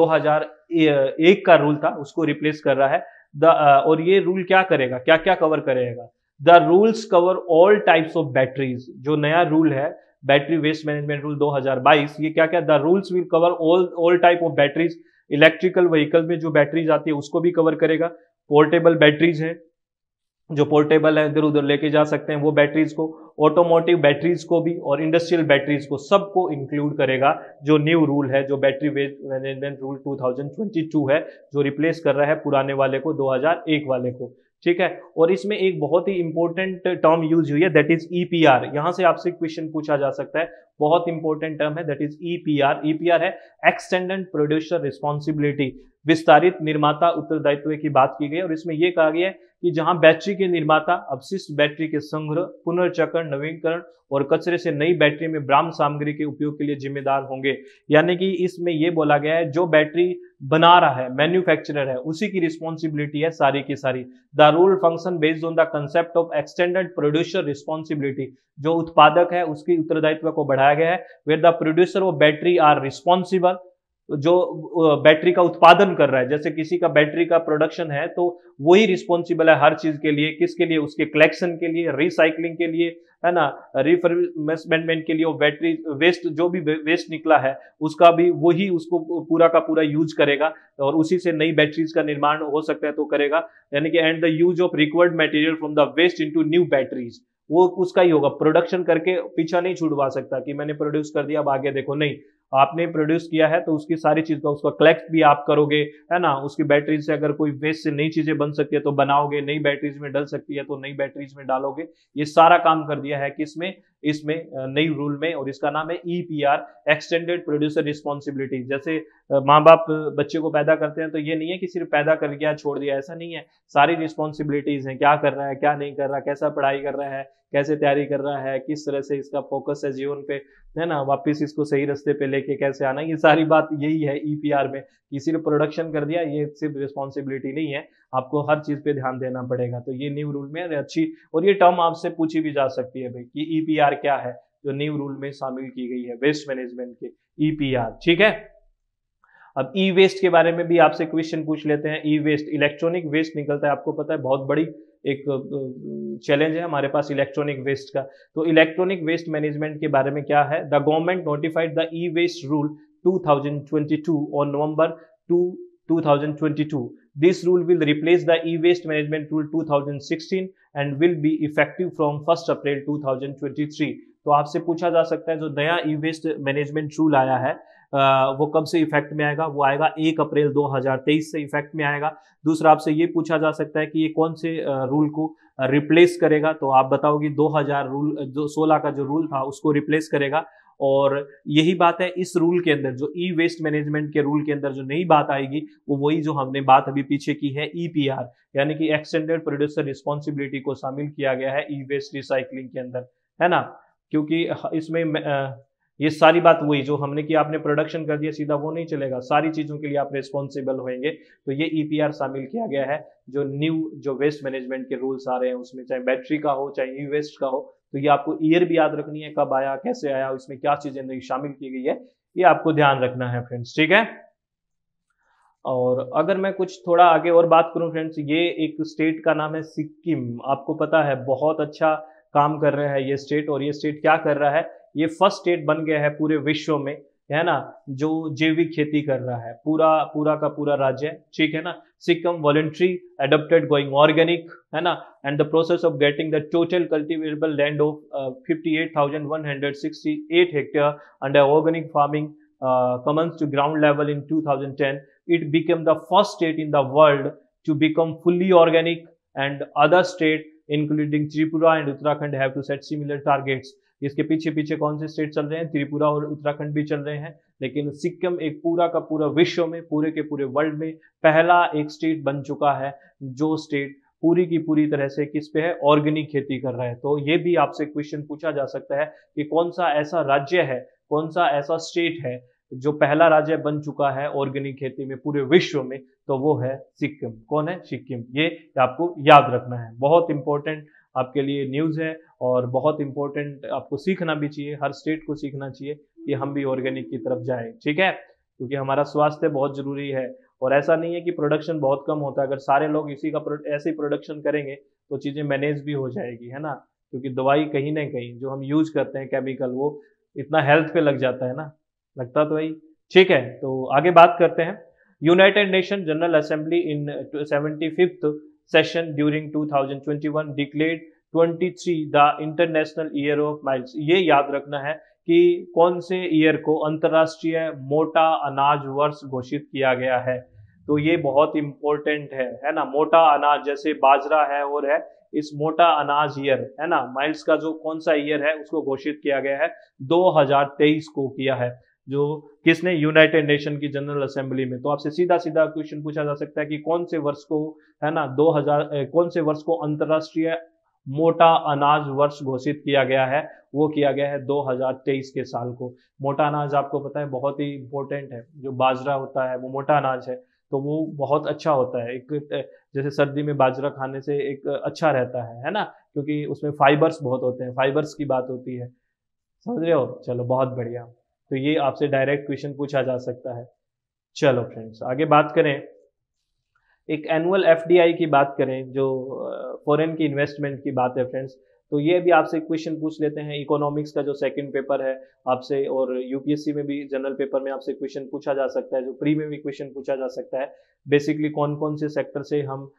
2001 का रूल था उसको रिप्लेस कर रहा है द और ये रूल क्या करेगा क्या क्या कवर करेगा the rules cover all types of batteries जो नया रूल है बैटरी वेस्ट मैनेजमेंट रूल 2022 ये क्या क्या the rules will cover all all type of batteries electrical vehicle में जो बैटरीज आती है उसको भी कवर करेगा पोर्टेबल बैटरीज है जो पोर्टेबल है इधर उधर लेके जा सकते हैं वो बैटरीज को ऑटोमोटिव बैटरीज को भी और इंडस्ट्रियल बैटरीज को सबको इंक्लूड करेगा जो न्यू रूल है जो बैटरी वेस्ट मैनेजमेंट रूल 2022 है जो रिप्लेस कर रहा है पुराने वाले को 2001 वाले को ठीक है और इसमें एक बहुत ही इंपॉर्टेंट टर्म यूज हुई है दैट इज ईपीआर यहां से आपसे क्वेश्चन पूछा जा सकता है बहुत इंपॉर्टेंट टर्म है दैट इज ईपीआर ईपीआर है एक्सटेंडेंट प्रोड्यूसर रिस्पॉन्सिबिलिटी विस्तारित निर्माता उत्तरदायित्व की बात की गई और इसमें यह कहा गया है कि जहां बैटरी के निर्माता अवशिष्ट बैटरी के संग्रह पुनर्चक्रण नवीनकरण और कचरे से नई बैटरी में ब्राह्म सामग्री के उपयोग के लिए जिम्मेदार होंगे यानी कि इसमें यह बोला गया है जो बैटरी बना रहा है मैन्युफैक्चरर है उसी की रिस्पॉन्सिबिलिटी है सारी की सारी the rule function based on the concept of extended producer responsibility जो उत्पादक है उसकी उत्तरदायित्व को बढ़ाया गया है where the producer of battery are responsible जो बैटरी का उत्पादन कर रहा है जैसे किसी का बैटरी का प्रोडक्शन है तो वही रिस्पॉन्सिबल है हर चीज के लिए किसके लिए उसके कलेक्शन के लिए रिसाइकलिंग के लिए है ना रिफर्मेंट के लिए बैटरी वेस्ट जो भी वेस्ट निकला है उसका भी वही उसको पूरा का पूरा यूज करेगा और उसी से नई बैटरीज का निर्माण हो सकता है तो करेगा यानी कि and the use of recovered material from the waste into new batteries वो उसका ही होगा प्रोडक्शन करके पीछा नहीं छुड़वा सकता कि मैंने प्रोड्यूस कर दिया अब आगे देखो नहीं आपने प्रोड्यूस किया है तो उसकी सारी चीज का उसका कलेक्ट भी आप करोगे है ना उसकी बैटरी से अगर कोई वेस्ट से नई चीजें बन सकती है तो बनाओगे नई बैटरीज में डल सकती है तो नई बैटरीज में डालोगे ये सारा काम कर दिया है किसमें इसमें नई रूल में और इसका नाम है ई एक्सटेंडेड प्रोड्यूसर रिस्पॉन्सिबिलिटी जैसे माँ बाप बच्चे को पैदा करते हैं तो ये नहीं है कि सिर्फ पैदा कर गया छोड़ दिया ऐसा नहीं है सारी रिस्पॉन्सिबिलिटीज़ हैं क्या कर रहा है क्या नहीं कर रहा कैसा पढ़ाई कर रहा है कैसे तैयारी कर रहा है किस तरह से इसका फोकस है जीवन पे है ना वापस इसको सही रास्ते पे लेके कैसे आना ये सारी बात यही है ईपीआर e में कि सिर्फ प्रोडक्शन कर दिया ये सिर्फ रिस्पॉन्सिबिलिटी नहीं है आपको हर चीज़ पे ध्यान देना पड़ेगा तो ये न्यू रूल में अच्छी और ये टर्म आपसे पूछी भी जा सकती है भाई कि ई e क्या है जो न्यू रूल में शामिल की गई है वेस्ट मैनेजमेंट के ई e ठीक है अब ई वेस्ट के बारे में भी आपसे क्वेश्चन पूछ लेते हैं ई वेस्ट इलेक्ट्रॉनिक वेस्ट निकलता है आपको पता है बहुत बड़ी एक चैलेंज है हमारे पास इलेक्ट्रॉनिक वेस्ट का तो इलेक्ट्रॉनिक वेस्ट मैनेजमेंट के बारे में क्या है the government notified the e waste rule 2022 on November 2, 2022. This rule will replace the e-waste management rule 2016 and will be effective from 1st April 2023. तो आपसे पूछा जा सकता है जो नया ई वेस्ट मैनेजमेंट रूल आया है वो कब से इफेक्ट में आएगा वो आएगा एक अप्रैल 2023 से इफेक्ट में आएगा दूसरा आपसे ये पूछा जा सकता है कि ये कौन से रूल को रिप्लेस करेगा तो आप बताओगे 2000 रूल जो सोलह का जो रूल था उसको रिप्लेस करेगा और यही बात है इस रूल के अंदर जो ई वेस्ट मैनेजमेंट के रूल के अंदर जो नई बात आएगी वो वही जो हमने बात अभी पीछे की है ई e यानी कि एक्सटेंडेड प्रोड्यूसर रिस्पॉन्सिबिलिटी को शामिल किया गया है ई वेस्ट रिसाइकलिंग के अंदर है ना क्योंकि इसमें ये सारी बात वही जो हमने कि आपने प्रोडक्शन कर दिया सीधा वो नहीं चलेगा सारी चीज़ों के लिए आप रिस्पॉन्सिबल होंगे तो ये ईपीआर e शामिल किया गया है जो न्यू जो वेस्ट मैनेजमेंट के रूल्स आ रहे हैं उसमें चाहे बैटरी का हो चाहे ई वेस्ट का हो तो ये आपको ईयर भी याद रखनी है कब आया कैसे आया इसमें क्या चीज़ें नहीं शामिल की गई है ये आपको ध्यान रखना है फ्रेंड्स ठीक है और अगर मैं कुछ थोड़ा आगे और बात करूं फ्रेंड्स ये एक स्टेट का नाम है सिक्किम आपको पता है बहुत अच्छा काम कर रहा है ये स्टेट और ये स्टेट क्या कर रहा है ये फर्स्ट स्टेट बन गया है पूरे विश्व में है ना जो जैविक खेती कर रहा है पूरा पूरा का पूरा राज्य है ठीक है ना Sikkim voluntary adopted going organic है ना and the process of getting the total cultivable land of fifty eight thousand one hundred hectare under organic farming commons to ground level in two thousand ten it became the first state in the world to become fully organic and other state including Tripura and Uttarakhand have to set similar targets इसके पीछे पीछे कौन से state चल रहे हैं त्रिपुरा और उत्तराखंड भी चल रहे हैं लेकिन सिक्किम एक पूरा का पूरा विश्व में पूरे के पूरे वर्ल्ड में पहला एक स्टेट बन चुका है जो स्टेट पूरी की पूरी तरह से किस पे है ऑर्गेनिक खेती कर रहा है तो ये भी आपसे क्वेश्चन पूछा जा सकता है कि कौन सा ऐसा राज्य है कौन सा ऐसा स्टेट है जो पहला राज्य बन चुका है ऑर्गेनिक खेती में पूरे विश्व में तो वो है सिक्किम कौन है सिक्किम ये आपको याद रखना है बहुत इंपॉर्टेंट आपके लिए न्यूज है और बहुत इंपॉर्टेंट आपको सीखना भी चाहिए हर स्टेट को सीखना चाहिए कि हम भी ऑर्गेनिक की तरफ जाएं ठीक है क्योंकि हमारा स्वास्थ्य बहुत जरूरी है और ऐसा नहीं है कि प्रोडक्शन बहुत कम होता है अगर सारे लोग इसी का ऐसे प्रोडक्शन करेंगे तो चीज़ें मैनेज भी हो जाएगी है ना क्योंकि दवाई कहीं ना कहीं जो हम यूज करते हैं केमिकल वो इतना हेल्थ पे लग जाता है ना लगता तो वही ठीक है तो आगे बात करते हैं United Nation General Assembly in seventy fifth session during two one declared 2023 the International Year of Millets ये याद रखना है कि कौन से ईयर को अंतर्राष्ट्रीय मोटा अनाज वर्ष घोषित किया गया है तो ये बहुत इंपॉर्टेंट है है ना मोटा अनाज जैसे बाजरा है और है इस मोटा अनाज ईयर है ना माइल्स का जो कौन सा ईयर है उसको घोषित किया गया है 2023 को किया है जो किसने यूनाइटेड नेशन की जनरल असेंबली में तो आपसे सीधा सीधा क्वेश्चन पूछा जा सकता है कि कौन से वर्ष को है ना 2000 कौन से वर्ष को अंतर्राष्ट्रीय मोटा अनाज वर्ष घोषित किया गया है वो किया गया है 2023 के साल को मोटा अनाज आपको पता है बहुत ही इंपॉर्टेंट है जो बाजरा होता है वो मोटा अनाज है तो वो बहुत अच्छा होता है एक जैसे सर्दी में बाजरा खाने से एक अच्छा रहता है है ना क्योंकि उसमें फाइबर्स बहुत होते हैं फाइबर्स की बात होती है समझ रहे हो चलो बहुत बढ़िया तो ये आपसे डायरेक्ट क्वेश्चन पूछा जा सकता है चलो फ्रेंड्स आगे बात करें एक एनुअल एफ की बात करें जो फॉरेन की इन्वेस्टमेंट की बात है फ्रेंड्स तो ये भी आपसे क्वेश्चन पूछ लेते हैं इकोनॉमिक्स का जो सेकंड पेपर है आपसे और यूपीएससी में भी जनरल पेपर में आपसे क्वेश्चन पूछा जा सकता है जो प्री में भी क्वेश्चन पूछा जा सकता है बेसिकली कौन कौन से सेक्टर से हम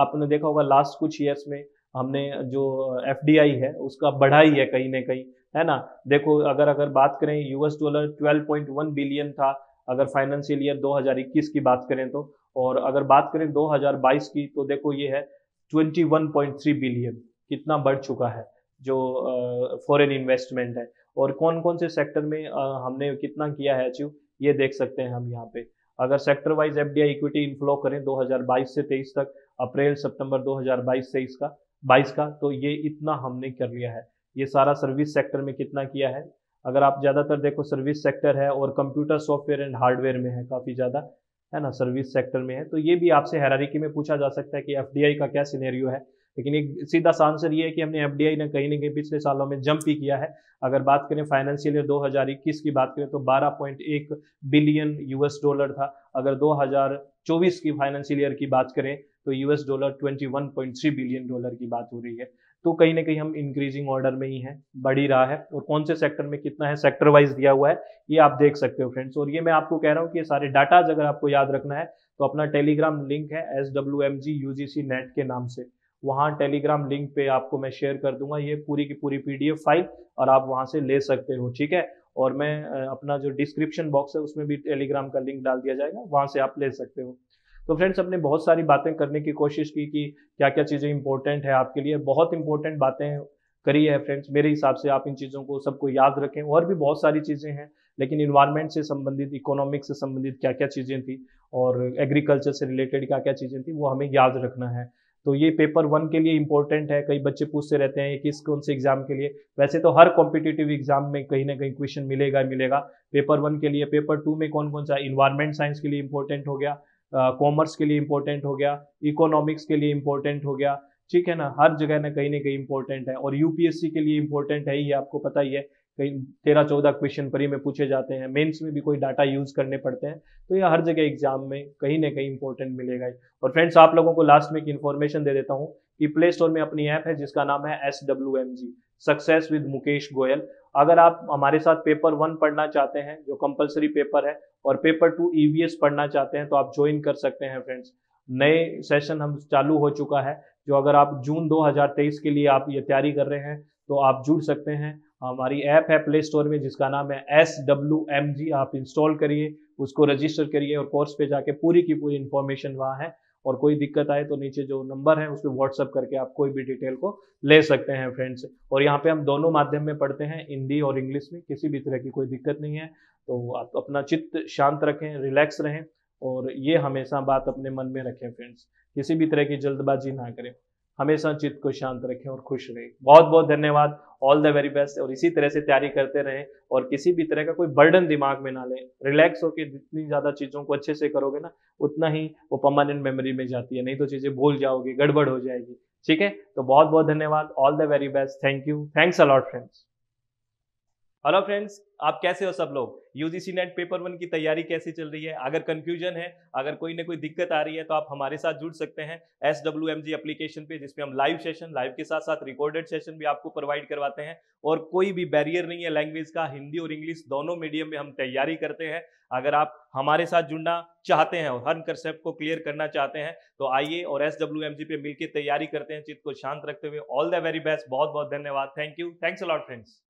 आपने देखा होगा लास्ट कुछ ईयर्स में हमने जो एफ है उसका बढ़ाई है कहीं ना कहीं है ना देखो अगर अगर बात करें यूएस डॉलर ट्वेल्व बिलियन था अगर फाइनेंशियल ईयर 2021 की बात करें तो और अगर बात करें 2022 की तो देखो ये है 21.3 बिलियन कितना बढ़ चुका है जो फॉरेन uh, इन्वेस्टमेंट है और कौन कौन से सेक्टर में uh, हमने कितना किया है अचीव ये देख सकते हैं हम यहाँ पे अगर sector wise F equity inflow करें 2022 से 23 तक अप्रैल सितंबर 2022 से इसका बाईस का तो ये इतना हमने कर लिया है ये सारा सर्विस सेक्टर में कितना किया है अगर आप ज़्यादातर देखो सर्विस सेक्टर है और कंप्यूटर सॉफ्टवेयर एंड हार्डवेयर में है काफ़ी ज़्यादा है ना सर्विस सेक्टर में है तो ये भी आपसे हैरारिकी में पूछा जा सकता है कि एफ का क्या सिनेरियो है लेकिन एक सीधा सा आंसर ये है कि हमने एफ डी ने कहीं ना कहीं पिछले सालों में जंप ही किया है अगर बात करें फाइनेंशियल ईयर 2021 की बात करें तो 12.1 बिलियन यूएस डॉलर था अगर 2024 की फाइनेंशियल ईयर की बात करें तो यूएस डॉलर 21.3 बिलियन डॉलर की बात हो रही है तो कहीं ना कहीं हम इंक्रीजिंग ऑर्डर में ही है बढ़ी रहा है और कौन से सेक्टर में कितना है सेक्टर वाइज दिया हुआ है ये आप देख सकते हो फ्रेंड्स और ये मैं आपको कह रहा हूँ कि ये सारे डाटाज अगर आपको याद रखना है तो अपना टेलीग्राम लिंक है S W M G U G C net के नाम से वहाँ टेलीग्राम लिंक पे आपको मैं शेयर कर दूंगा ये पूरी की पूरी पी फाइल और आप वहाँ से ले सकते हो ठीक है और मैं अपना जो डिस्क्रिप्शन बॉक्स है उसमें भी टेलीग्राम का लिंक डाल दिया जाएगा वहाँ से आप ले सकते हो तो फ्रेंड्स हमने बहुत सारी बातें करने की कोशिश की कि क्या क्या चीज़ें इंपॉर्टेंट है आपके लिए बहुत इंपॉर्टेंट बातें करी है फ्रेंड्स मेरे हिसाब से आप इन चीज़ों को सबको याद रखें और भी बहुत सारी चीज़ें हैं लेकिन इन्वायरमेंट से संबंधित इकोनॉमिक से संबंधित क्या क्या चीज़ें थी और एग्रीकल्चर से रिलेटेड क्या क्या चीज़ें थी वो हमें याद रखना है तो ये पेपर वन के लिए इंपॉर्टेंट है कई बच्चे पूछते रहते हैं किस कौन से एग्जाम के लिए वैसे तो हर कॉम्पिटेटिव एग्जाम में कहीं ना कहीं क्वेश्चन मिलेगा मिलेगा पेपर वन के लिए पेपर टू में कौन कौन सा इन्वायरमेंट साइंस के लिए इंपॉर्टेंट हो गया कॉमर्स के लिए इंपॉर्टेंट हो गया इकोनॉमिक्स के लिए इंपॉर्टेंट हो गया ठीक है ना हर जगह ना कहीं ना कहीं इंपॉर्टेंट है और यूपीएससी के लिए इंपॉर्टेंट है ये आपको पता ही है कहीं तेरह चौदह क्वेश्चन परी में पूछे जाते हैं मेंस में भी कोई डाटा यूज करने पड़ते हैं तो यह हर जगह एग्जाम में कहीं ना कहीं इंपॉर्टेंट मिलेगा ही और फ्रेंड्स आप लोगों को लास्ट में एक इन्फॉर्मेशन दे देता हूँ कि प्ले स्टोर में अपनी ऐप है जिसका नाम है S W M G success with Mukesh Goyal अगर आप हमारे साथ पेपर वन पढ़ना चाहते हैं जो कंपलसरी पेपर है और पेपर टू ईवीएस पढ़ना चाहते हैं तो आप ज्वाइन कर सकते हैं फ्रेंड्स नए सेशन हम चालू हो चुका है जो अगर आप जून 2023 के लिए आप ये तैयारी कर रहे हैं तो आप जुड़ सकते हैं हमारी ऐप है प्ले स्टोर में जिसका नाम है एस डब्ल्यू एम जी आप इंस्टॉल करिए उसको रजिस्टर करिए और कोर्स पे जाके पूरी की पूरी इंफॉर्मेशन वहाँ है और कोई दिक्कत आए तो नीचे जो नंबर है उस पर व्हाट्सअप करके आप कोई भी डिटेल को ले सकते हैं फ्रेंड्स और यहाँ पे हम दोनों माध्यम में पढ़ते हैं हिंदी और इंग्लिश में किसी भी तरह की कोई दिक्कत नहीं है तो आप अपना चित्त शांत रखें रिलैक्स रहें और ये हमेशा बात अपने मन में रखें फ्रेंड्स किसी भी तरह की जल्दबाजी ना करें हमेशा चित्त को शांत रखें और खुश रहें बहुत बहुत धन्यवाद ऑल द वेरी बेस्ट और इसी तरह से तैयारी करते रहें और किसी भी तरह का कोई बर्डन दिमाग में ना लें रिलैक्स होकर जितनी ज़्यादा चीज़ों को अच्छे से करोगे ना उतना ही वो परमानेंट मेमोरी में जाती है नहीं तो चीज़ें भूल जाओगी गड़बड़ हो जाएगी ठीक है तो बहुत बहुत धन्यवाद all the very best thank you thanks a lot friends hello friends आप कैसे हो सब लोग यूजीसी नेट पेपर वन की तैयारी कैसे चल रही है अगर कंफ्यूजन है अगर कोई ना कोई दिक्कत आ रही है तो आप हमारे साथ जुड़ सकते हैं S W M G application पे जिसमें हम लाइव सेशन लाइव के साथ साथ रिकॉर्डेड सेशन भी आपको प्रोवाइड करवाते हैं और कोई भी बैरियर नहीं है लैंग्वेज का हिंदी और इंग्लिश दोनों मीडियम में हम तैयारी करते हैं अगर आप हमारे साथ जुड़ना चाहते हैं और हर कंसेप्ट को क्लियर करना चाहते हैं तो आइए और एस डब्ल्यू एम जी पे मिलकर तैयारी करते हैं चित्त को शांत रखते हुए ऑल द वेरी बेस्ट बहुत बहुत धन्यवाद thank you thanks a lot friends